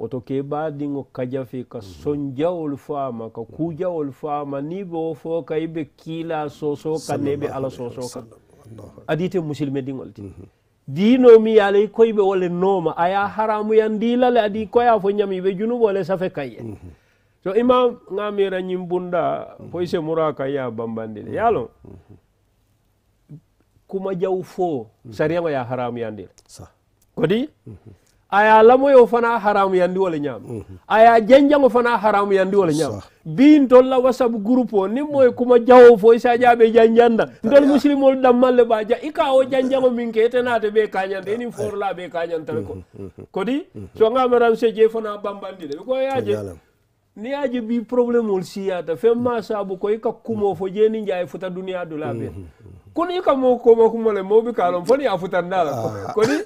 woto ke baadiŋo kajafe ka mhm. sonjawolu faama ka kujawolu mhm. faama ni bo fo ka i be kiila soosoo ka ne be ala soso kan adite musilime diŋol ti mhm. diino mi ye ala i ko i be wo le nooma a ye la le adi ko ye a fo ñami i be junubo le safe ka ye so ima ŋamira ñiŋ bunda fo i se mura ya ye a bambandi le ye a loŋ kuma jaw fo sariyaŋo ye a haramuyandi le kodi aya lamoyo fana haramu yandi wala nyam mm -hmm. aya jenjango fana haramu yandi wala nyam bin tolla wasabu groupe o ni moy kuma jawo fo sa jabe janjanda ndol ya. dam malle ba ja ika o janjango min ke tenate be kanyande ni ya. la be kanyanta ko mhm, mhm, mhm. kodi so nga maram se je fana bambandi de ko ya je ni je bi problem ol siyata sa bu ko ika kumo fo jeni njaay futa dunia do la be kono i ah. ah. mm-hmm. mm-hmm. ka moo mm-hmm. ah, kooma kuma le moo bi kaa loŋ fo niŋ a futanda la koni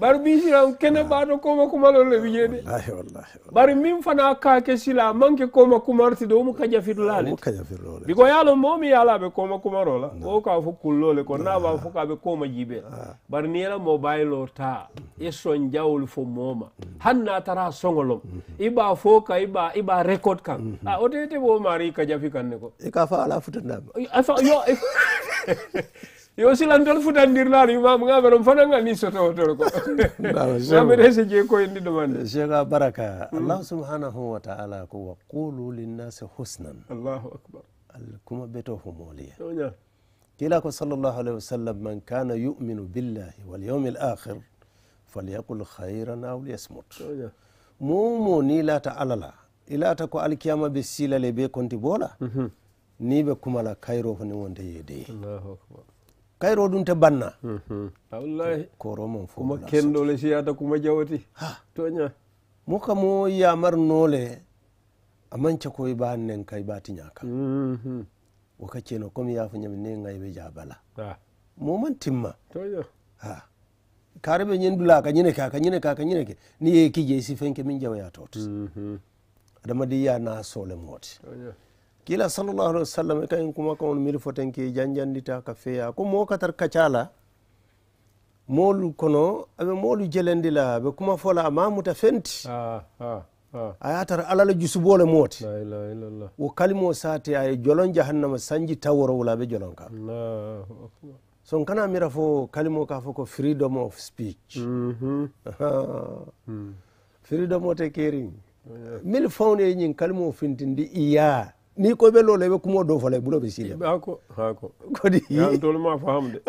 bari bii siraŋ kene baato kooma kuma le bi jee de bari miŋ fana ka ke sila a ke kooma kumaro de wo mu ka biko ye a moo mi ye a la a be kooma kumaro la wo ka fo kulloo le ko naa b'a fo ka be kooma jibe bar bari niŋ ye la mobayiloo taa i soŋ jawolu fo moo ma hani naa tara a soŋo i b'a fo ka i b'a rekod kaŋ a wo te ite wo maari i kajafi jafi kaŋ ne ko i ka fo ala la yo yo silantol futandirlaali imam nga ɓeɗon fananga ni sotowotol ko mamed hese je koyendi ɗomande cheikha baraka allahu subhanahu wa taala ko wa qulu linnasi husnan allahu akbar kuma beto humoliya kila ko sallllahu alayhi wa sallam man kana yuminu billahi walyaumi l akhir falyaqul hayran aw liyasmut momo ni lata alala ilata ko alkiyama be silale be konti bola mm -hmm. ni ɓe kumala kayro hone wonde yeede kayro ɗum te banna koromon koro kendole siyata kuma jawati toña moka mo yamar nole amanca koye ba nen kay ba tiña kan mhm. wakkaceno comme yafo ñami ne gayɓe jabala moman timma ha be ñen dula ka ñine ka ka ñine ka ka ñine ke ni ye kije si fenke min jawoya mhm. adama adamadi ya na sole moote kila sallallahu wa sallam kayin kuma kawon mil fotenke ke janjandita ka feya ko mo katar kacala moolu kono aɓe moolu jelendi la aɓe kuma fola a mamuta fenti a ah, ah, ah. yatar alala jusubole mooti wo kalimo saate aye jolon jahannama sanji taworowula abe jolon ka n kana mira fo kalimo ka fo ko freedom of speech mm-hmm. hmm. freedom keriŋ te kering mil fawne ñin kalimo fintindi iya ni ko be lola be kumo do fala bulo be sile ba ko ha ko ko di an to ma faham de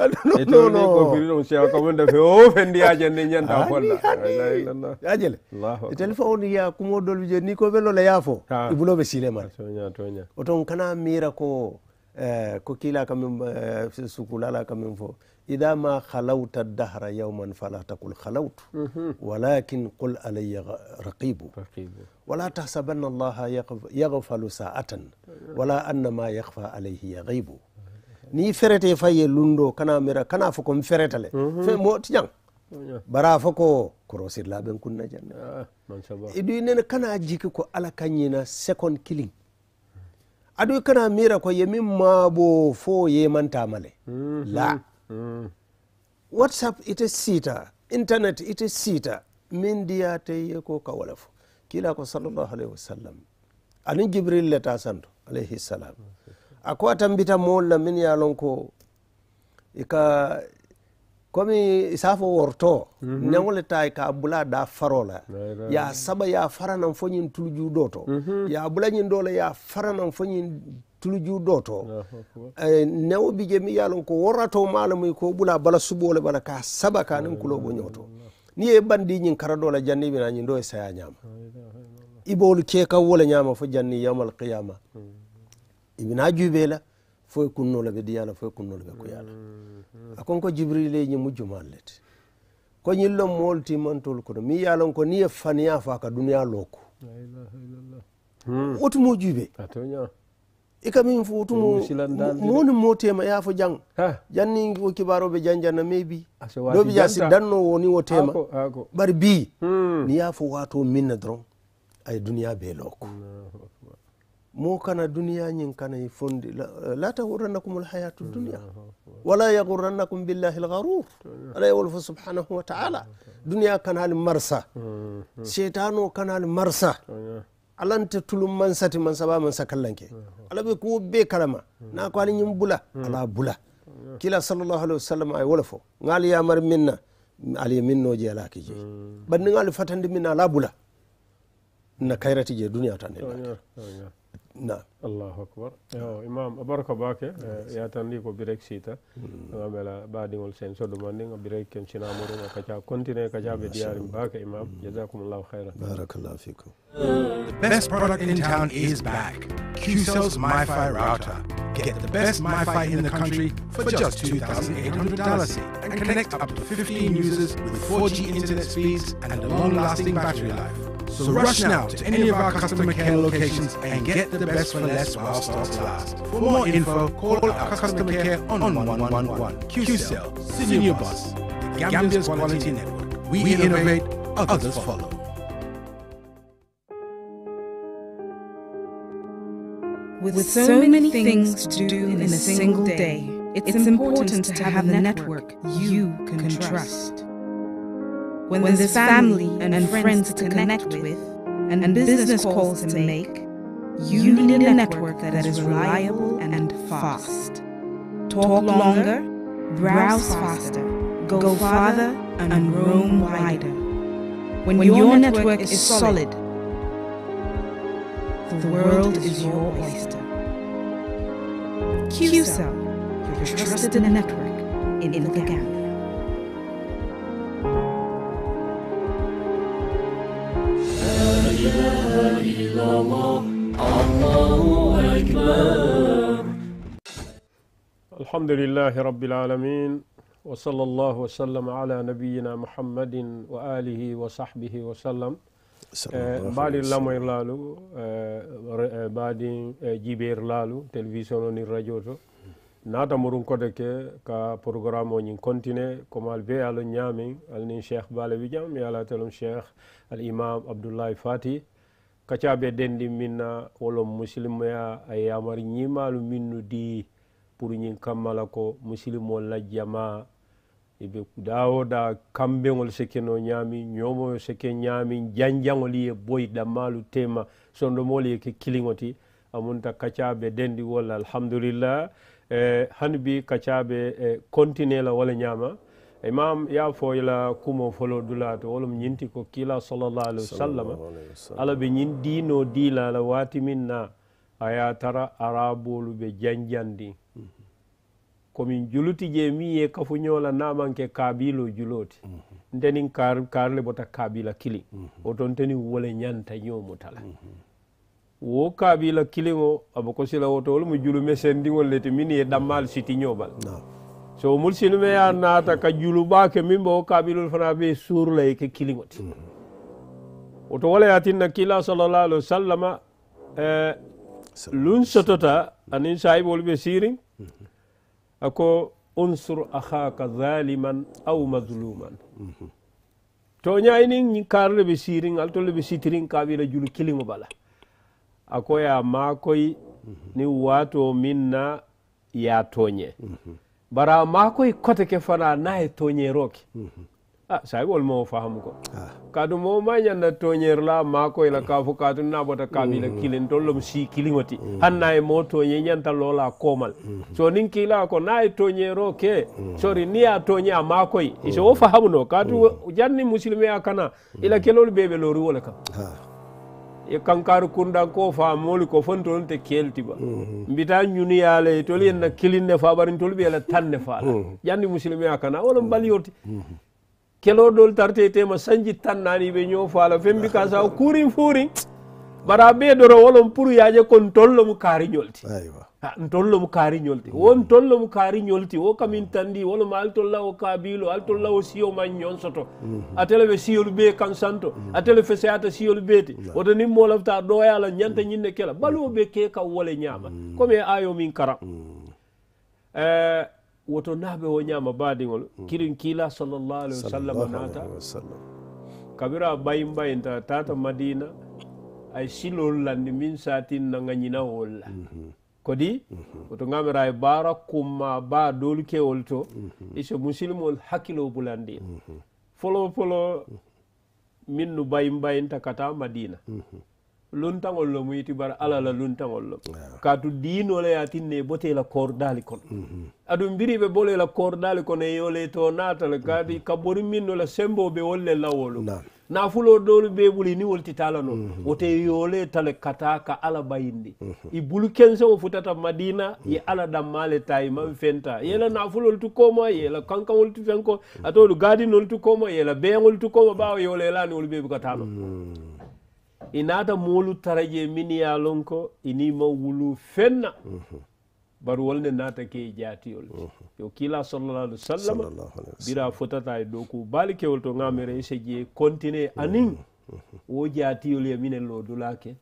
no no ko firi no sha ko wonde fe o oh, fendi ya jenne nyanda folla ya jele e telephone ya kumo do je ni ko be lola ya fo bulo be sile ma to nya to nya o ton kana mira ko eh, ko kila kam eh, sukulala kam fo إذا ما خلوت الدهر يوما فلا تقل خلوت ولكن قل علي رقيب ولا تحسبن الله يغفل ساعة ولا أن ما يخفى عليه يغيب ni ferete faye lundo kana mira kana foko mi ferete le fe mo tijan bara foko kurosir laben kunna janna idu nene kana jiki ko ala kanyina second killing adu kana mira ko yemi mabo fo yemanta male la whatsapp ite siita internet ite siita min diyate ye ko kawala fo kila ko sallllahu alayhi wasallam ani jibril le ta santo alayhi salam ako a bita moolu la min ye a lon ko i ka komi i fo worto mhm. neŋo le taa i ka bula daa faro la ye a saba ye a fara fo ñiŋ tulujuudoo to mhm. ye a bula ñiŋ doo la ye a fo ñiŋ tuluju doto eh, ne wo bije mi yalon ko worato maala muy ko bula bala subole bala ka sabaka nan kulo bo nyoto ni e bandi nyin karado la janni bi nan ndo e sa nyam ibol ke ka wola nyama fo janni yamal qiyama hmm. ibna jubela fo e kunno la be diyala fo e kunno la be ko yala hmm, hmm. akon ko jibril e nyimu jumalet ko nyillo molti mantol ko mi yalon ko ni e faniya fa ka dunya loko la ilaha illallah otumo jube atonya ika min mo moni ma yaafo jang janni kibaro be jan janna maybi do bi si danno woni wo tema bar bi ni yaafo wato minna dron ay duniya be loko mo kana duniya nyin kana e fondi la al hayatu dunya wala yaghurannakum billahi gharur ala e wolfo subhanahu wa taala duniya al marsa hmm, hmm. shaytanu kana al marsa alanta tulun man sati man saba man sakallanke ala be ku be karama na kwani yin bula ala bula kila sallallahu alaihi wasallam ay wala fo ngal ya mar minna ali no je ala je ban ngal fatandi minna ala bula na kairati je duniya ta ne نعم الله أكبر إمام باك يا كو بريك سيتا إمام لا سو بريك مورو كونتيني بديار باك إمام جزاكم الله خيرا بارك الله فيكم The best product in town is back. Qcells MiFi router. Get the best MiFi in the country for just $2,800 and connect up to 15 users with 4G internet speeds and a long-lasting battery life. So, so rush now to any of our customer care locations and get the best for less while stocks last. For more info, call our customer care on 1111 QCell, Senior Bus, the Gambia's Quality Network. We, innovate, others follow. With, so, many things, things to do in a single day, it's important to have the network you can trust when, when there's family and, and friends to connect with, and, and business calls to make, you need a network that is reliable and fast. Talk longer, browse faster, go farther, and roam wider. When, when your network is solid, the world is your oyster. QCell, your trusted network in the gap. الحمد لله رب العالمين وصلى الله وسلم على نبينا محمد وآله وصحبه وسلم بعد اللهم لالو آه، بعد آه، جبير لالو تلفزيون الرجوز نادا مرون كودك كا بروغرام ني كونتيني كوم البي على نيامي الني شيخ بالوي جام يالا تلم شيخ الامام عبد الله فاتي kacaɓe dendi minna wala musilmaya a yamar ñimalu minnu di pour ñin kammala ko musilimol la jama eɓe dawoda kambeŋol sekeno ñaami ñomoyo seke ñaami janjaŋol ye boyi ɗammalu tema sondomol ye ke kiliŋoti amunta kacaɓe dendi wolla alhamdulillah eh, hani bi kacaɓe eh, continue la wala ñama imam ya foyla kumo folo dulato wolum ñinti ko kila sallallahu alaihi wasallam ala bi ñin dino dila la wati minna aya tara arabul be janjandi mm -hmm. komin juluti je mi ye kafu nyola namanke kabilo juloti mm -hmm. kar karle bota kabila kili mm -hmm. oton teni wole ñanta ñomutala mm -hmm. wo kabila kiliŋo abako kosila woto wolum julu mesendiŋol wolleti min ye dammal siti nyobal no so mul me ya mm-hmm. naata mm-hmm. ka juluba ke min bo kabilol fana be surlay ke kiliŋo ti woto mm-hmm. wala yatinna kila salallah alihi wa sallama eh, lun sotota anin sahibolu be sirin ako unsur ahaka zaliman aw mazluman to ñayinin le be sirin le be sitirin kabila julu kiliŋo bala ako ya makoy ni wato minna na ya toñe mm -hmm bara makoy kote ke fana naye toñeroke mm -hmm. ah saabi wol o fahamu ko ah. moo ma mañanna toñer la makoy la ka fo katu naɓota kabila mm -hmm. kilin tollom si kiliŋoti mm -hmm. han naye mo toñe ñanta lola komal mm -hmm. so nin kila ko naye toñero ke mm -hmm. sori ni ya toñe a makoy mm -hmm. iso wo mhm. fahamuno katu mm -hmm. janni musilme a kana ila mhm. kelol beɓe lori wole kam ah. e kankaro kurdanko faamoli ko fon toon te keltiba mhm. mbita ñuniyaale toli enna kilinne faɓarin toli ɓeela tanne faala ƴanndi mhm. musilmé a kana wala mhm. mbaliyorti keloɗol tarte tema sañji tannaniɓe ño faala fembi ka saw kuurin fuurin mbaɗa ɓeeɗoro wolon pour yaaje kon tollomo kaariñolti aywa ha n tollo mo kaari ñolti won tollo mo kaari ñolti wo kamin tandi wala ma al tolla o kaabilo al tolla o siyo man ñonsoto mhm. atele ɓe siyolu ɓee kan santo mhm. atele fe seyata siyolu ɓeeti woto nin molofta ɗoyala ñanta ñinne kela baluwo ɓe ke kam wole ñaama comme e ayo min kara woto naaɓe o ñaama baadiŋol mhm. kirin kiila sallllahu alayhi wa sallam naata kabira bayin bayinta tata madina ay silol landi min satin nanga ñinawol la mm -hmm kodi oto mhm. gamira e baara kumma ba doolu kewol to mhm. iso musilimol hakkilo bulandi mhm. folo folo min no bayin bayinta kata madina luntaŋol lo mu yiti bara ala la luntaŋol lo kaatu diinole le ye tinne bote la kordaali kono aduŋ biri be bole la kordaali kono e yole to naata le kaati ka bori min no la sembo be wolle lawolu na fulo dolu be buli ni wolti tala non mm -hmm. wote yole tale kata ka ala bayindi mm -hmm. i bulu kense o futata madina mm -hmm. ye mhm. ala dammale tayi man mhm. fenta yela mhm. na fulo tu koma yela kanka wol tu fenko ato du gadi nol tu koma yela ngol tu koma bawo yole la ni wol be kata no mm -hmm. inata molu taraje mini ko ini ma wulu fenna mm -hmm bari wol ne naata ke jaatiyol mhm. yo kiila sallallahu alih wa sallam bira fotata e dow baali kewol to gamere e je continue mhm. anin wo mhm. jaatiyol ye minen lo dulake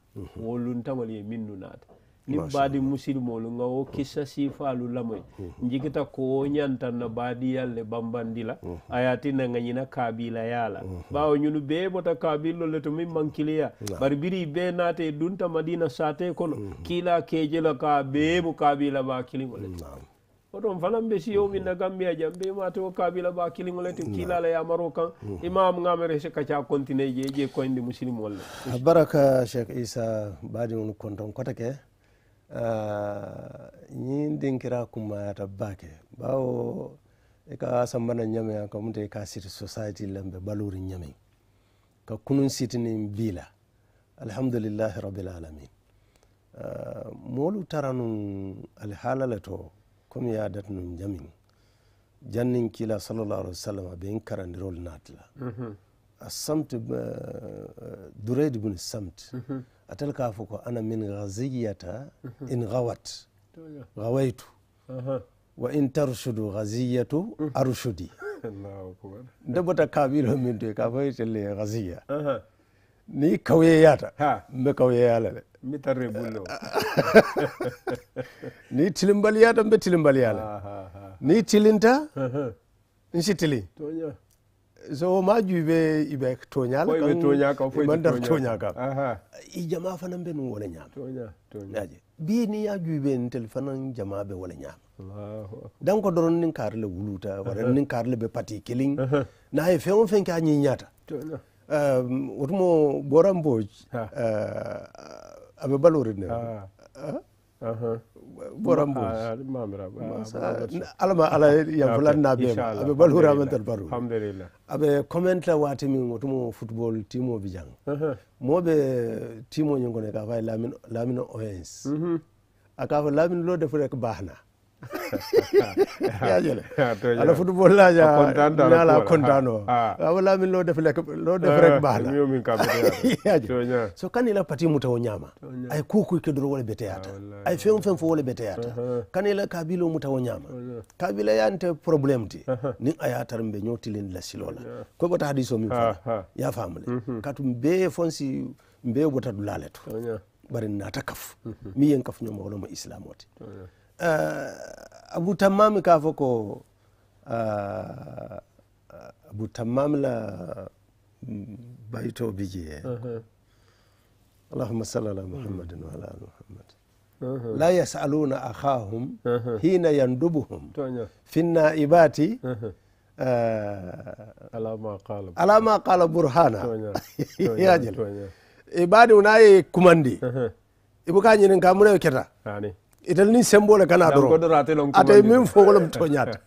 wo luntamol ye minnu naata ni badi musilmolu nga wo kissa falu lamoy hmm. njikita ko nyanta na baadi yalle bambandila hmm. ayati na nga nyina kabila yala hmm. bawo nyunu be bota kabilo le to min mankiliya nah. bar biri be nate dunta madina sate kono kila kejela ka bebu kabila ba kilimole nah. oton falam be siyo yomi na gambia jam be mate o kabila ba kiliŋole nah. kila kilala yamaro kan imam ngamere se kaca continue je je koyndi musilimol le baraka cheikh isa baadiŋolu konton kota ke ñiŋ ah, dinkira kumayaata ke bawo i ka sanbana ñameŋ a kamunta i ka siti society lambe baluuriŋ ñameŋ ka kunun sitiniŋ bii la alhamdulillahi rabbil alamin uh, ah, moolu tara nuŋ alihaala le to komi ye a dati jamiŋ salallahu alaihi wasallam a be n karandirolu naati mhm. a ah, samt uh, uh, atel ka ana min gaziyata mhm. in gawat gawaytu wa in tarshudu gaziyatu mhm. arshudi nde bota kabilo min toy ka fo telle gaziya ni kawyeyata mbe kawyeyala le mi tarre bullo ni tilimbaliyata mbe tilimbaliyala ni tilinta nsi tilin so jube ibe tonyala kan ibe tonya kan fo ibe tonya kan aha i jama fana be nun wala nyama tonya tonya yaje bi ni ya jube ntel fana jama be wala nyama allahu dan ko doron nin karle wuluta wala nin le be pati killing na e fe on fen ka nyi nyata tonya um wotumo borambo uh, abe balore ne ah alama ah, ah, ah, ala yanfulannaɓe aɓe balhuramental baru aɓe comment la wati min otumo football timo bijan moɓe timo ñogone ka fay lamine lamine ons mhm. aka fa lamine lo defurek bahna yaajele ala football laja nala contano wala min lo def lek lo def rek bahla yaajele so kan ila pati mutawo ñaama nyama ay kuku ke doro wole beteyaata ay ah, fem fem fo wole beteyata kan ila kabilo muta o nyama kabila yante problem ti ni ayatar mhm. mbe nyotilin la siloo la ko bota hadiso min fa ya famule katum be fonsi mbe bota dulale to bari nata kaf mhm. mi yen kaf nyoma wala ma islam wote uh, abou tammam ka foko ko uh, abou tammam la mm, bayto biji eh. uh -huh. allahuma salli ala muhammadin wa ala ali muhammad uh-huh. la yasaluna akhahum uh-huh. hina yandubuhum fi naibati uh-huh. uh, ala ma qala burhana yajel ibadi unaye kumandi ibuka ñinin ka munewe keta itel ni sembole kana doro ate min fogolom toñata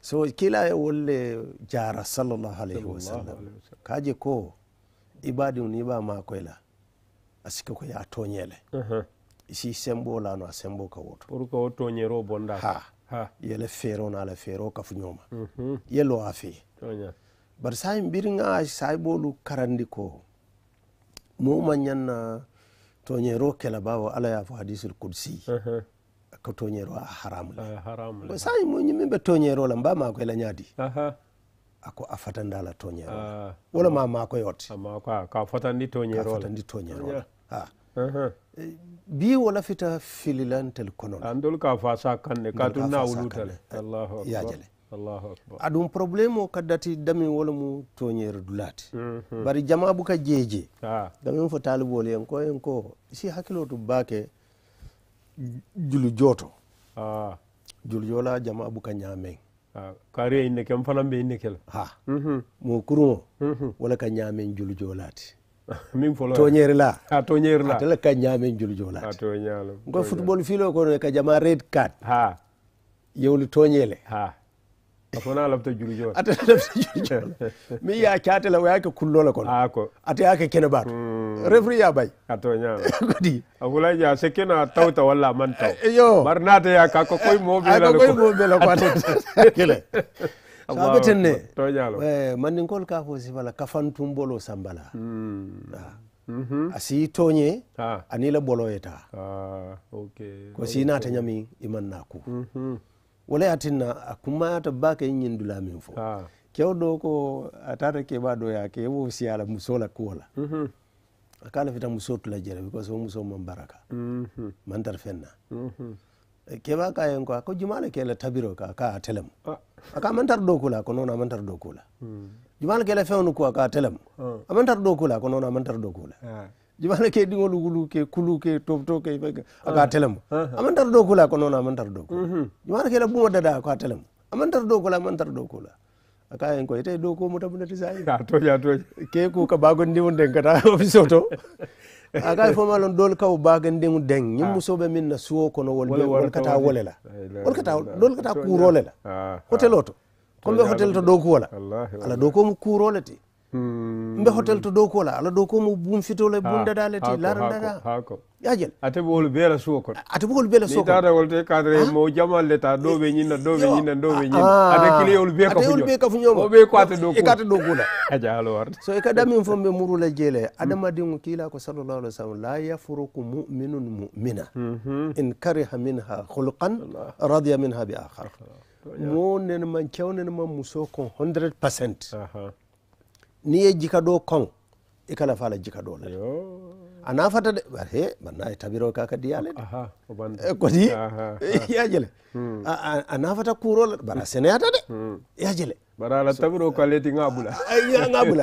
so kila e wolle jara sallallahu alayhi wasallam kaje ko ibadi un iba makoyla asike ko ya toñele isi sembolano a sembo ka woto pour que o toñero bonda ha yele feero na ala feero kafu ñoma mhm. yelo a fee bari sa mbiriŋa sa bolu karandi ko noma ñanna toñero kela bawo ala ya fo hadisul kudsi ko toñero a haramu le ko mo ñimmin ɓe toñero la mba mako ela ñaadi ako a fatanda ah. la toñero wala ma mako yote ka fatandi toñero fatandi toñero ha e, bi wala fita fililantel kono andol ka fa sa kanne ka tunna wulutale allahu akbar yajele aɗum probléme o kaddati damin wolo mum toñere dulate mhm. bari jama buka jeje damin fo talibole en ko en ko si hakkilo to bake julu joto julu jola jama buka ñamen kare inne kem fanamɓe inne kel ha mhm. mo kurumo mhm. wala ka ñamen julu jolate min toñere latoñerelatala ka ñamen julu jolate ko football filo kone ka jama red cad yewlu toñele akona lafta juru jor ata lafta juru mi ya kyate la waya ka kono ako ata kene bato hmm. refri ya bay ato nya kodi agula se kena tawta wala man taw eh, yo bar nata ya koy mo koy mo be la ne to nyalo eh, ka fo sifala kafantum bolo sambala mm asi tonye anila bolo yeta ah, okay, ko okay. sinata nyami iman naku mm-hmm wala yatinna a kummayata bake ñin dula min fo ah. kew do ko a tata keɓa ya ke wo siyala muso mhm. la kuwo la a kala fita muso tula jere because wo muso man baraka mhm. man tar fenna mhm. keɓa ka yen ko ako jumala kela tabiro ka ka a telem ah. aka man tar ɗo kula ko noon aman tar ɗo kula jumala la fewnu ku aka a telem aman tar ɗo kula ko noon aman tar ɗo kula jibana ke dingolu gulu ke kulu ke tofto ke ibe ah. aka telemu amantar ah. do kula ko nona amantar do kula mhm. jibana ke la bumo dada ko telemu amantar do kula amantar do kula aka en ko ite do ko mota bunati sai to ya to ke ku ka bago ndimu den kata ofisoto aka ah. fo malon dol ka o bago ndimu den nyim musobe min na suwo kono wol wol kata wolela wol kata dol kata kurolela hoteloto kombe hotel to do kula ala do ko mu kurolete mbe hotel to dow kola ala dow ko mo bum fitole bundadale te larandaɗa ƴaƴel ate ɓohol beela suwo kon ate ɓohol beela suwo tata wolte cadre mo jamal le ta ɗo ɓe ñinna ɗo ɓe ñinna ɗo ɓe ñinna ah, ah. ate kiliyol be kafuñol be kafuñoma o ɓe koate ɗo e kate ɗo kuula aja halo warde so e kadamin fon ɓe murula jele adama adamadiŋo kila ko sallallahu alih w sallam la yafruku muminun mumina mhm. in kariha minha holqan radiya minha bi akhar ah, mo nenema cewnenema muso ko 100 percent ni ye jika ɗo kon i kana fala jika ɗo a ana fata de bar he banna e tabiro ka ka diyale de kodi yajele ana fata kuro la bara seneyata de yajele bara la tabiro ko leti ngabula ngabula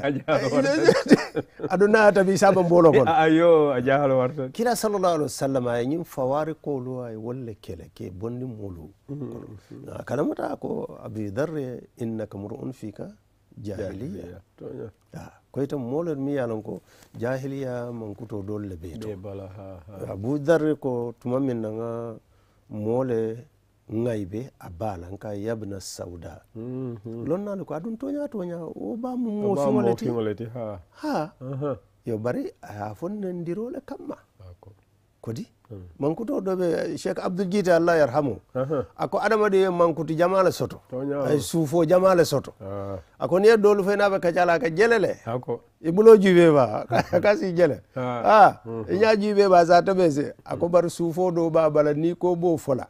aduna tabi saba mbolo kon ayo ajahalo warta kila sallallahu alaihi wasallam ay nyim fawari ko lu ay wolle kele ke bonni mulu hmm, hmm. kana mata ko abi darre innaka mur'un fika jahiliya koye tan moolon mi yalon ko jahiliya mankuto dol le ɓeeto abou darre ko tuma min naga moole be a baalan nka yabna sauda mm-hmm. naale ko aɗum toña toña o bamu mo fiŋoleti ha uh-huh. yo bari a aya fo le kamma kodi Hmm. mankutoɗo ɗoɓe cheikh abdoul guite allah yarhamu ako adama e mankuti jamale soto ay suufo jamale soto ah. ako ni dolu faynaɓe kacalaka ka jelele i ɓulo juuɓe ba kasi jele ah. a hmm. iña juuɓe ba sa toɓe se ako hmm. bar suufo ɗo ba bala ni ko bo fola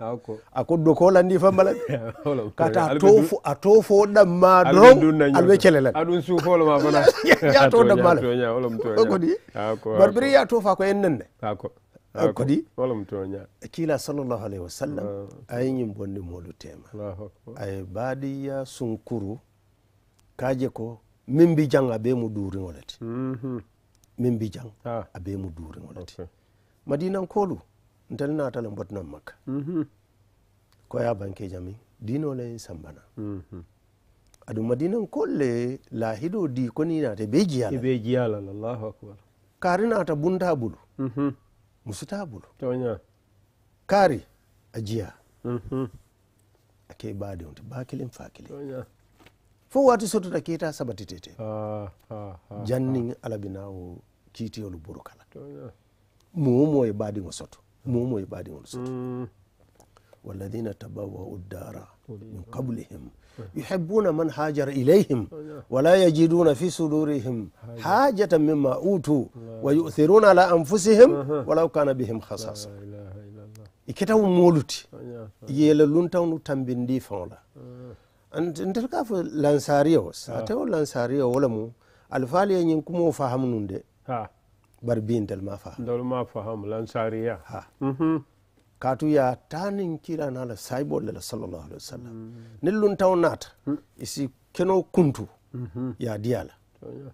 ako dokola ndi fa bala kata tofo a tofo ɗamma doron alɓe celelen aɗum ya to ɗammale kodi bar ya tofa ko en nenne kodi kiila sallllahu alayhi wa sallam ay ñin bonndi moolu teema ay baadiya sunkuru kaaje ko min mbi jang a bee mu duuriŋo le ti mhm. min mbi jang a bee mu duuriŋo le ti madinankoolu ntelu naata le mbotu nan makka mhm. ko ye a banke jamin diino le ye sambana mhm. adu madinankoolu le lahidoo dii koni naata i bee jiyala i bee jiyala la allahu akbar kaari naata bunta bulu mm -hmm. kari kaari mm-hmm. ake baade on te bakilin fakilin fo wati sotoɗa keta sabatitete jannin alabinawo kiitiyolu buru kala momo e baadiŋo soto momo e baadiŋolu soto mm. walladina tabawau dara min qablihim يحبون من هاجر إليهم ولا يجدون في صدورهم حاجة مما أوتوا ويؤثرون على أنفسهم ولو كان بهم خصاصة iketa wo moluti yele luntawnu tambindi faŋo la ntel ka fo lansariyo sate wo lansariyo wo lemu alifaali ye ñiŋ kumoo fahamu nun de bari bi ntel ma fahamu lansariya ya tanin kira la saibo la sallallahu alaihi wasallam mm -hmm. nillun taw nata mm -hmm. isi keno kuntu mm -hmm. ya diala oh,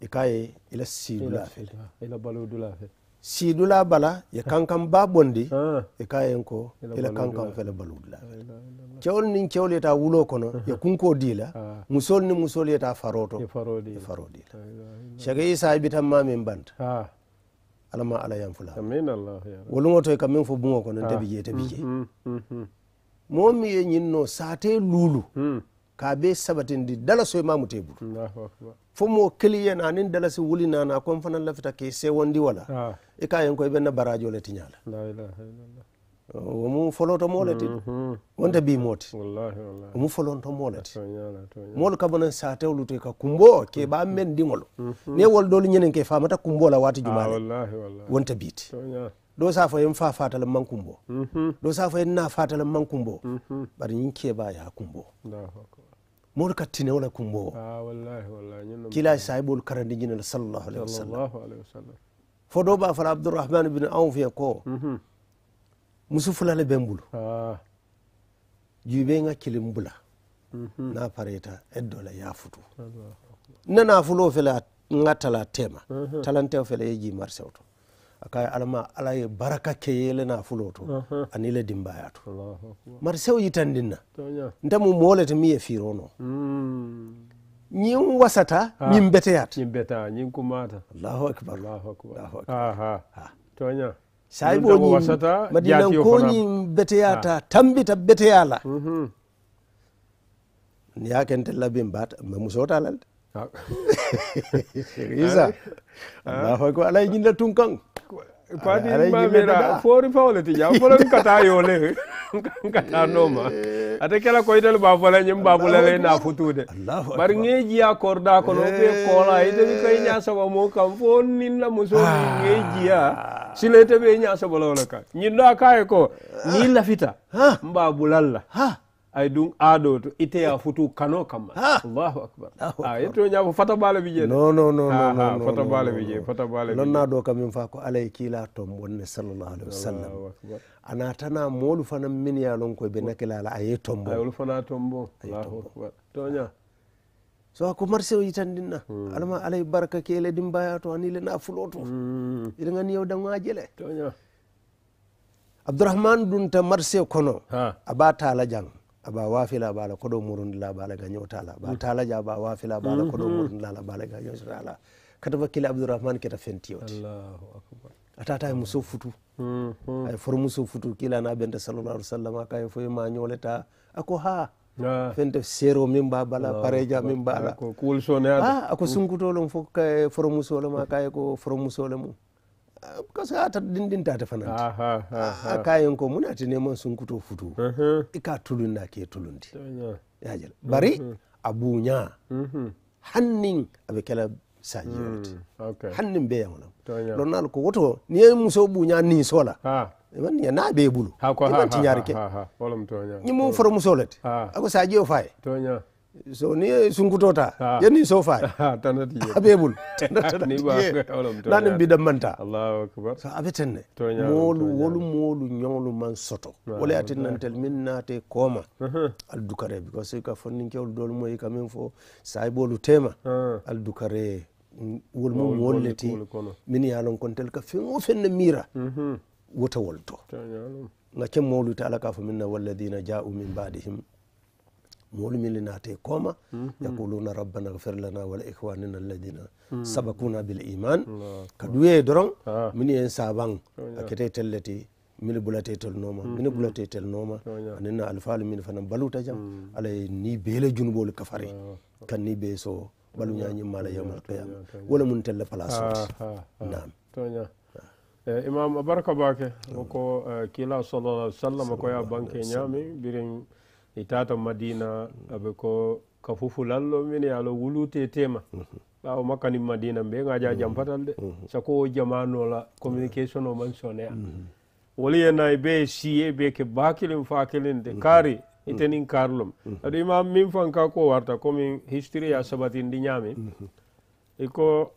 ikaye ila sidula fele ah, ila balu dula sidula bala ya kankan babondi bondi ah. ikaye ko ila kankan fele balu dula ah, kewol nin kewol ta wulo kono ah. ya kunko dila musol ni musol ta faroto ya farodi ya farodi shege isa bitan ma min banta ah. alama ala yan fula wolongo to e ka min fo bungo ko nan ah. bije te mm-hmm, mm-hmm. mo mi ye nyin no sate lulu mm. ka be di dala so imamu e te fo mo kiliye na nin dala si wuli na na kon fana lafita ke se wondi wala ah. e ka yen ko e be na barajo le tinyala la ilaha illallah o uh, mum foloto moole ti mhm. wonta bi mooti o mum folonto moole ti moolu ka bonan saatewlu to ka kumbo ke ɓa men ndiŋol mhm. ne wol doolu ñenen ke famata kumbo la waati jumaale wonta biiti do sa fo yen fa fatala man kumbo mhm. do sa fo yen na fatala man kumbo bari ñiŋ keɓa ya kumbo moolu ka tinewo la kumbo ah, kila sahibolu karandi ñinala salallahu alayhi wa sallam fo do ɓa fala abdourahmane bine awfiya ko musu fila le bɛ n bolo ah. jube n kilim bula mhm. n'a pareta eddo dɔ la y'a futu ne n'a fulo fɛla n tala tema mhm. talanteo fele ye ji marisɛw to a ka alama ala ye baraka ke ye n'a fulo to mhm. ani le dimbaya marseo marisɛw yitandin na nte mu moo le ti miŋ ye fiiro mm. nɔ ñiŋ wasata ñiŋ ah. beteyata allahu akbar allahu akbar toña saahiboji madinankoni beteyata ah. tambita beteyala mm-hmm. yakente labbi mbata ma musota ah. lalde isa ah. allahu akbar alay ñinla tun kan pati mamira fori fawle ti jam folo kata yole kata eh. noma ate kela ko idel ba fole nyim ba fole le na futude bar ngeji ya korda ko no be eh. kola ite bi kay nya so mo kam fon nin la mo so ah. ngeji ya silete be nya so bolo la ka nyi do ka ko ah. ni la fita mba bulalla ha ay aɗo to iteya futu kano kamma allahu acbar ah, yetto fata baala ɓi je non non non fata baala ɓi je ɗo kamin fa ko alay kiila ton bonne sallllahu alayhi wa sallam ana tana moolu fana min ya lon koye ɓe nakilala aye tombo ayolu fana tombo allahu acbar toña so ko marché o yitandinna hmm. alama alay barka kele baya to anile na fulo to hmm. iɗa gani yewdangaji le toña abdourahmane ɗum ta marché kono aba ba jang ba wafila bala koɗo murundila bala ganyo tala ba ja ba wafila bala koɗo hmm. murundilala bala ganyo tala kata fenti yoti allahu fentiyoti atata e muso futu hmm, hmm. ay for muso futu kilana bente sallallah alih w Ka kaye foye ma ta ako ha fente sero min ba bala pareja min ko mbala ako sunkutolon fof kaye foro ka kaye ko foro lo mu ka sa ta dindin ta fananta a kayan ko muna ta neman sun kuto futu ika tulun na ke tulun ti bari abunya hannin abe kala hmm, hannin be don ko wato ni muso bunya ni sola iban ya na be bulu iban ko ni ha ha ha ni ha ha ha ha so ni sunkutota yanni sofaaɓeɓol nane mbiɗammanta so aɓe tenne moolu wolu moolu ñoŋlu man soto wole atinnantel min naate kooma uh-huh. aldukare because ka fonnin kewlu dole moyi kamin fo sayiɓolu tema aldukare mm, wol mum wolleti min yalon kontel ka fewo fenne miira uh-huh. wota wolto gaccen moolu ta ala ka fo minna walladina jau min baɗihim mulminlinate koma yaquluna rabbana gfir lana wala ihwanina alladina sabakuna bil iman ka ɗuye doron mini en saban akete tellete mini bulate telnoma mini mm-hmm. bulate telnoma anina alfalu min fana baluta jam mm. alay ni beele junuɓole kafare ah, kan ni ɓee so baluñañimmala yawm alqiyama wala mun telle place nam imam abarka bake woko eh, kila sallalah w sallam koya banke ñami birin i taata madina a be ko kafufulal lo min ye a lo wulute tema ɓawo makkani madina mbe ŋaja jampatal mm-hmm. de mm-hmm. sako wo jamano la communication o man sone a mm-hmm. wolu yena i be siye be ke bakilin fakilin de kaari itenin karlum aɗa ima min fanka ko warta comme histiri ya sabatindi ñami iko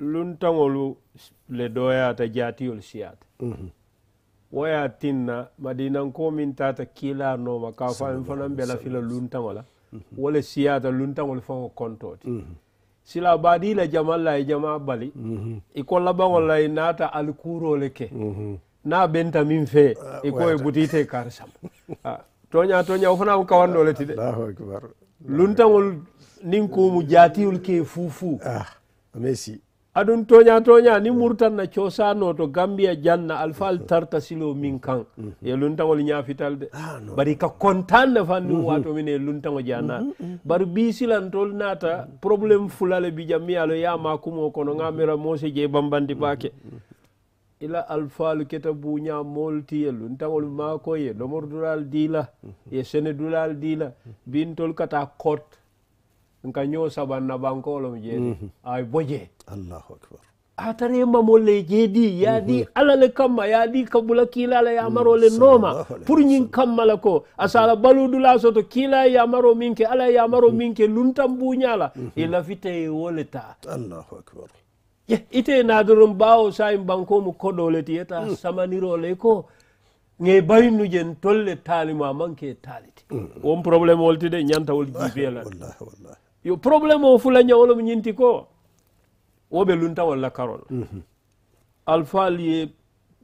luntaŋolu le doyata jatiyol siyata mm -hmm. waya tinna madinan komin tata kilarnoma ka fo amin fanan bela fila luntaŋo la mm-hmm. wala siyata luntaŋol faŋo kontoti mm-hmm. sila badi la jamal mm-hmm. la jama bali iko labaŋol la naata alikuro le ke na benta min fe uh, iko e butite karsam ah, toña toña o fana kawando uh, le tide luntaŋol nin komu jatiyol ke fufu ah, merci aɗum toña toña ni mm. murtan na cosano to gambia janna alfal mm. tarta silo min kan mm. ye luntaŋol ñafital de ah, bari ka ne fan ɗum mm-hmm. wato mine e luntaŋo jana mm-hmm. mm-hmm. bari bi nata naata probléme fulale bi jam mi alo yama kumo kono ngamira mose je bambandi bake ila alfalu keta buña molti e luntaŋol mako ye lomordulal dila ye sene dulal dila bintol kata cote nkanyosa banna bankolo mjeedi mm -hmm. ay boje allahu akbar atare mamole jeedi yaadi mm -hmm. alale kamma yaadi kabula kiilala yamarole mm. nooma pour ñin kammala ko mhm. asala baludula soto kiila yamaro minke ala yamaro mm. minke luntam buñala mm -hmm. ilafite woleta allahu akbar yeah, ite nadoron bawo sain banko mu kodoleti yeta mm. samanirole ko nge bayinu jen tolle taalimo manke taaliti mm. won probléme wolti de ñantawol ah, jibeela wallahi wallahi yo problème o fula ñawolo ñinti ko wo ɓe lunta walla karol mm -hmm. alfaal ye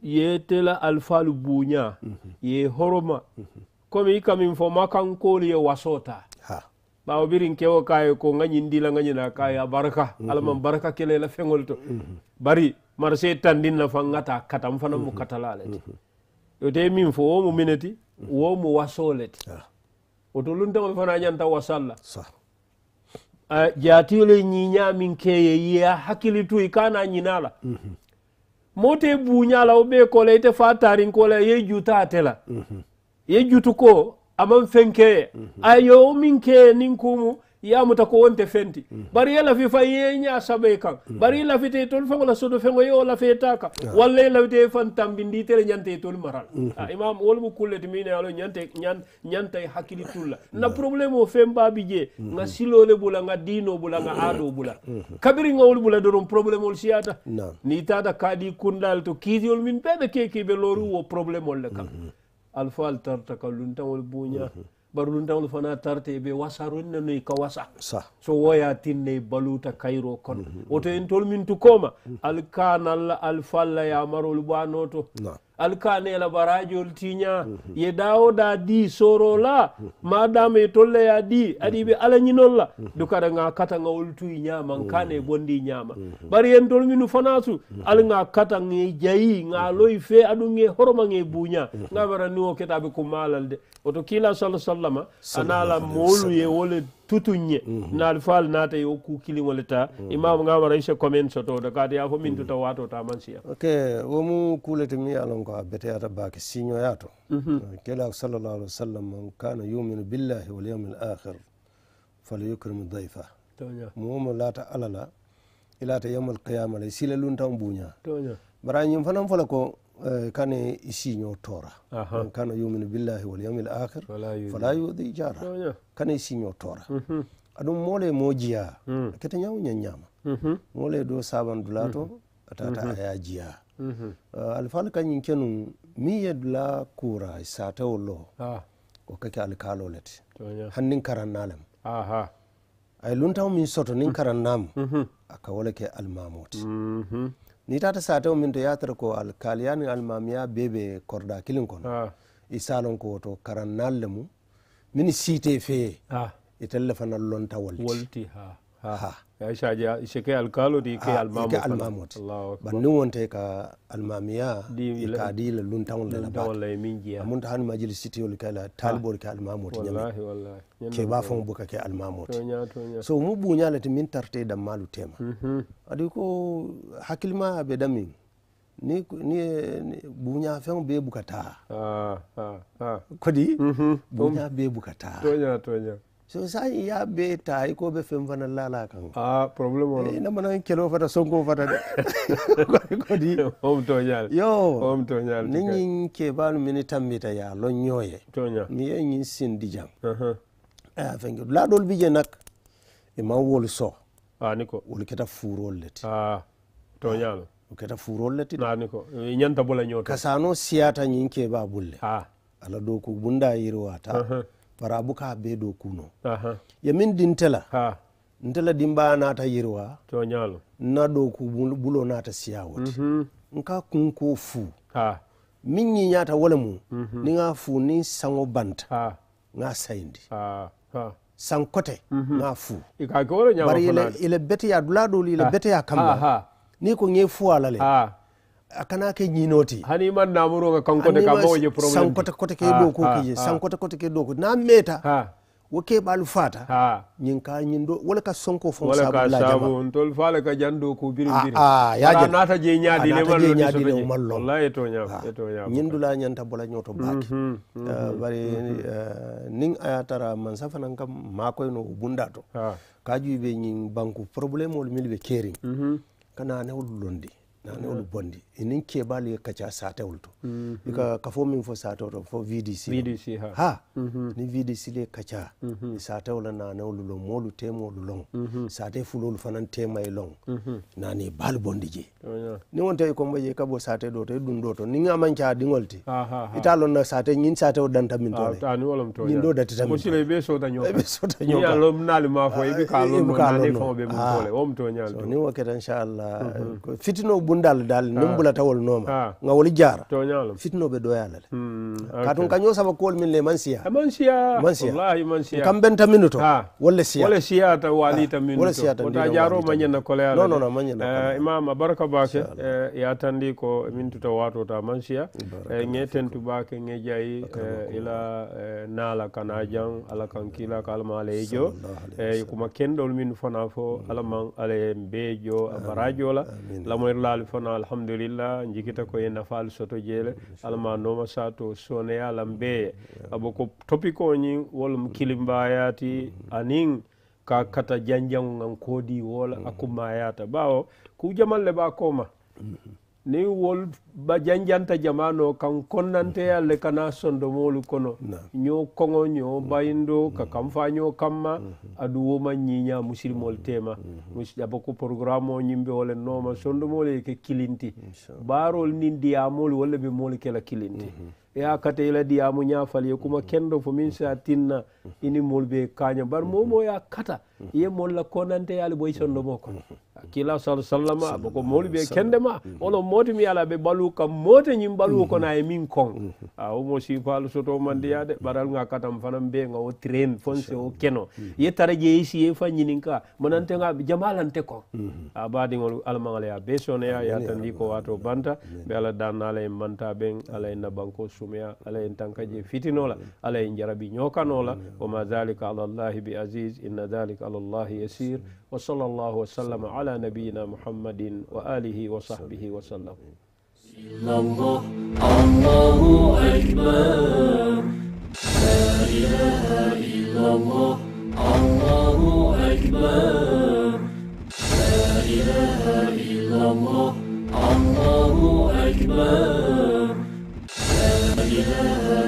ye tela alfaalu buuña mm -hmm. ye horoma mm -hmm. komi i kamin fo makankoolu ye wasota bawo birin kewo kaye ko nga ñindila nga ñina kaye a baraka mm -hmm. alaman baraka kele la feŋol to mm -hmm. bari marché tandin na fa ŋata katam fana mu mhm. katala le ti mhm. te min fo wo mu mineti mhm. wo mu wasole ti ah. woto luntaŋol fana ñanta wasal la uh, jatile ñiñamin keye yiya hakkili tu ikana nyinala mm -hmm. mote bunyala wo ɓe kola ite fa tarinkola ye juta tela mm -hmm. ye jutuko ko aman mm -hmm. ayo min keye nin kumu yamuta ko wonte fenti bari ye lafi fa ye sabe kan bari lafite tol fengo la sodo fengo yo lafe ta kan walla ye lafite fan tambindi tele ñante tol maral mhm. ah, imam wol mu kulleti mine alo ñante ñanta hakkili tulla na probleme o fen babi je nga silole bula nga dino bula nga aado mhm. bula mhm. kabiri nga wol bula doron probleme ol siyata ni tata kadi kundal to kiitiol min ɓeɓe be loru wo probleme ol le kan alfa al tarta ka luntan wol buña mm -hmm. barundaŋol fana tarte ɓe wasarun nanoyi ka wasa so woyatinne baluta kayro kono woto en tol min tukoma alkanalla alfalla yamarol ɓanoto alkanela barajol tiña ye dawoda di sorola madame e tolleya ɗi aɗiɓe alañinolla dukaɗaga katagawol tuyi ñama kane bondi ñama ɓari en tolminu fanasu alga katage jayi ga looy fe aɗuge horomage buña gamarani o keɗaɓe ko malalde oto kila sallah sallama anala moluye wolet tutunye mm -hmm. na alfal na yo ku kilimo leta mm -hmm. imam nga mara isha komen soto da ka ya fo min tuta wato ta mansiya ok wo mu kulati mi alon ko abete ya tabba ke sinyo yato mm -hmm. kela sallallahu alaihi wasallam man kana yu'minu billahi wal yawmil akhir falyukrim dhaifa mu mu lata alala ilata yawmil qiyamah la sila lunta mbunya bunya bara nyum fanan fala ko uh, kane isinyo tora uh -huh. man kana yu'minu billahi wal kana i siño tora aɗum mhm. moole mo jiya mhm. kete ñaw ñan ñama moole mhm. do saban dulato atata aya jiya uh, alfaal kañin kenum mi ye dula kura satewol lo ah. o kake alkaalo le hannin karannalem ay luntaw min soto nin karannama aka wole ke almamo te ni tata satew min to yatara ko alkaaliya nin almamiya bebe korda kilin kono ah. i salon ko woto karannal le mum min siite fee e telle fana lonta wolti wolti ha aisaja iseke alkalo ɗi ke almamoke almamote bannin wonte ka almamiya ka dila luntaol labamunta han majil sitiyol kala talibol ke almamote ñame ke ba fon boka ke almamote so mu ɓuñalati min tarte dammalu tema mhm. adi ko hakkilma ɓe damin ni, ni, ni buɲa fɛnw bee buka taa ah, ah, ah, kodi mm bee buka taa tonya tonya so san i y'a bee taa i ko be feŋ fana lala kan ah, problème wala ee, fata sonkoo fata dɛ kodi hom tonyal yo hom tonyal ni ñin kebalu mini tambita ya lo ñoo tonya ni ye ñiŋ sindi jam uh -huh. eh, fenke laadol bi je nak i maŋ wolu so ah, ni ko wol keta fuuroolu le ti ah, ah keta fuurol le ti ñanta eh, bula ñoto kasano siyata ñiŋ keba bulle le ah. ala doku bunda yiriwata uh -huh. bara buka be dokuno uh -huh. ye min dintela uh -huh. ntela dimba nata yiriwa toñalo na doku bulo nata siya woti mm -hmm. nka kunko fu ha. min ñiñata wo le mu mm -hmm. niŋa fu niŋ saŋo banta ha. ŋa sayindi ha. Ha. sankote mm -hmm. ŋa fu bari ile, ile beteya dula doolu ile beteya kamba ni ko fo fuwala le ah. a kana ke ñinoti hani man namuro nga kankote ka bo je problème sankote kote ke do ko ke sankote kote ke do ko na meta ha ah. wo fata ha ah. ñin ka ñin do wala ka sonko fon la jama ntol fala ka jando ko biri ah, biri ah ya je nata je nyaadi le mal nyaadi le mal lo wallahi eto nyaam to nyaam ñiŋ dula ñanta bola ñoto baake mhm, mhm. eh, bari mhm, eh, ning aya tara man safanan kam makoy no bunda to ka juube ñin banku problème ol mil be keriŋ kana ne wullundi ulu bondi inin kebalu kacha kaca ulto mm -hmm. ika kafo min fo satewo to fo vdc vdc ha, ha. Mm -hmm. ni vdc le kacha mm -hmm. nane ulu lo molu moolu ulu long mm -hmm. sate fulolu fanaŋ tema ye loŋ mm -hmm. nani e balu bondi je oh, yeah. ni wante i e kombo je ka bo sate e ah, ah, do to i mancha to niŋ amanca diŋol ti ita loŋ na sate ñiŋ satewo danta min to le ñiŋ do datita min tita be sota ibe sota nyoka ibe sota nyoka ni alo mnali ah, ka ibe kalono naani faŋo be mun to le wo mu to ñaal to fitino bun bundal dal ah. numbulata tawol nooma ah. nga fitno jaara fitinoɓe doyalale hmm, hmm, katum kaño saba kuwol min le man siya ah, man siya man siya kam benta minuto wolle siya wolle siya ta wali ta minuto wolle siya ta ma jaro manyana kolea non non manyana eh, imam baraka bake eh, ya tandi ko min tuta wato ta man siya eh, nge tentu bake nge jayi ila nala kana hmm. jang ala kan kila ka alma ale jo kuma kendol min fana fo alaman ale bejo barajo la lamoyr lal fana alhamdulillah jikita ko yenna soto jeele alama nooma sato soneya lam beeye abo ko topikoñi wolum kilimbayati anin ka kata janjangu ngan koodi woola mm. akkummayata ɓawo ku jamal le kooma mm-hmm ni wol ba janjanta jamano kan konnante -hmm. le kana sondomolu kono ño koŋo ño bayindo ka mm-hmm. kanfa ño kamma mm-hmm. adu woma ñiña musilimol mm-hmm. tema aba ko programme o ñimbe wole nooma sondomolu ye ke kilinti barol nin diyamolu walla be molu kela kilinti ya kata ila diyamu ñafal ye kuma kendo fo min sa tinna ini molu be kaño bar momo ya kata ye molla konanteyali boy sondomo kono kila sal sallama abo ko ɓe kendema mm-hmm. ono mootimi ala ɓe ɓalu kam moote ñin ɓalu kono aye min kon a o omo sifalu soto mandiyade ɓaral ga katam fanan mbega o train fonse o keno mm-hmm. ye tara jeeyi e fa ñinin ka manantega jamalante kon mm-hmm. a ah, baɗigol almagala ya be soneya yatandi ko wato banta be ala danna ala manta ɓen ala en nabanko sumeya ala en tankaje fitinola ala en jarabi ñokanola woma dalika ala llahi bi asis inna dalika على الله يسير وصلى الله وسلم على نبينا محمد وآله وصحبه وسلم الله الله أكبر لا إله إلا الله الله أكبر لا إله إلا الله الله أكبر لا إله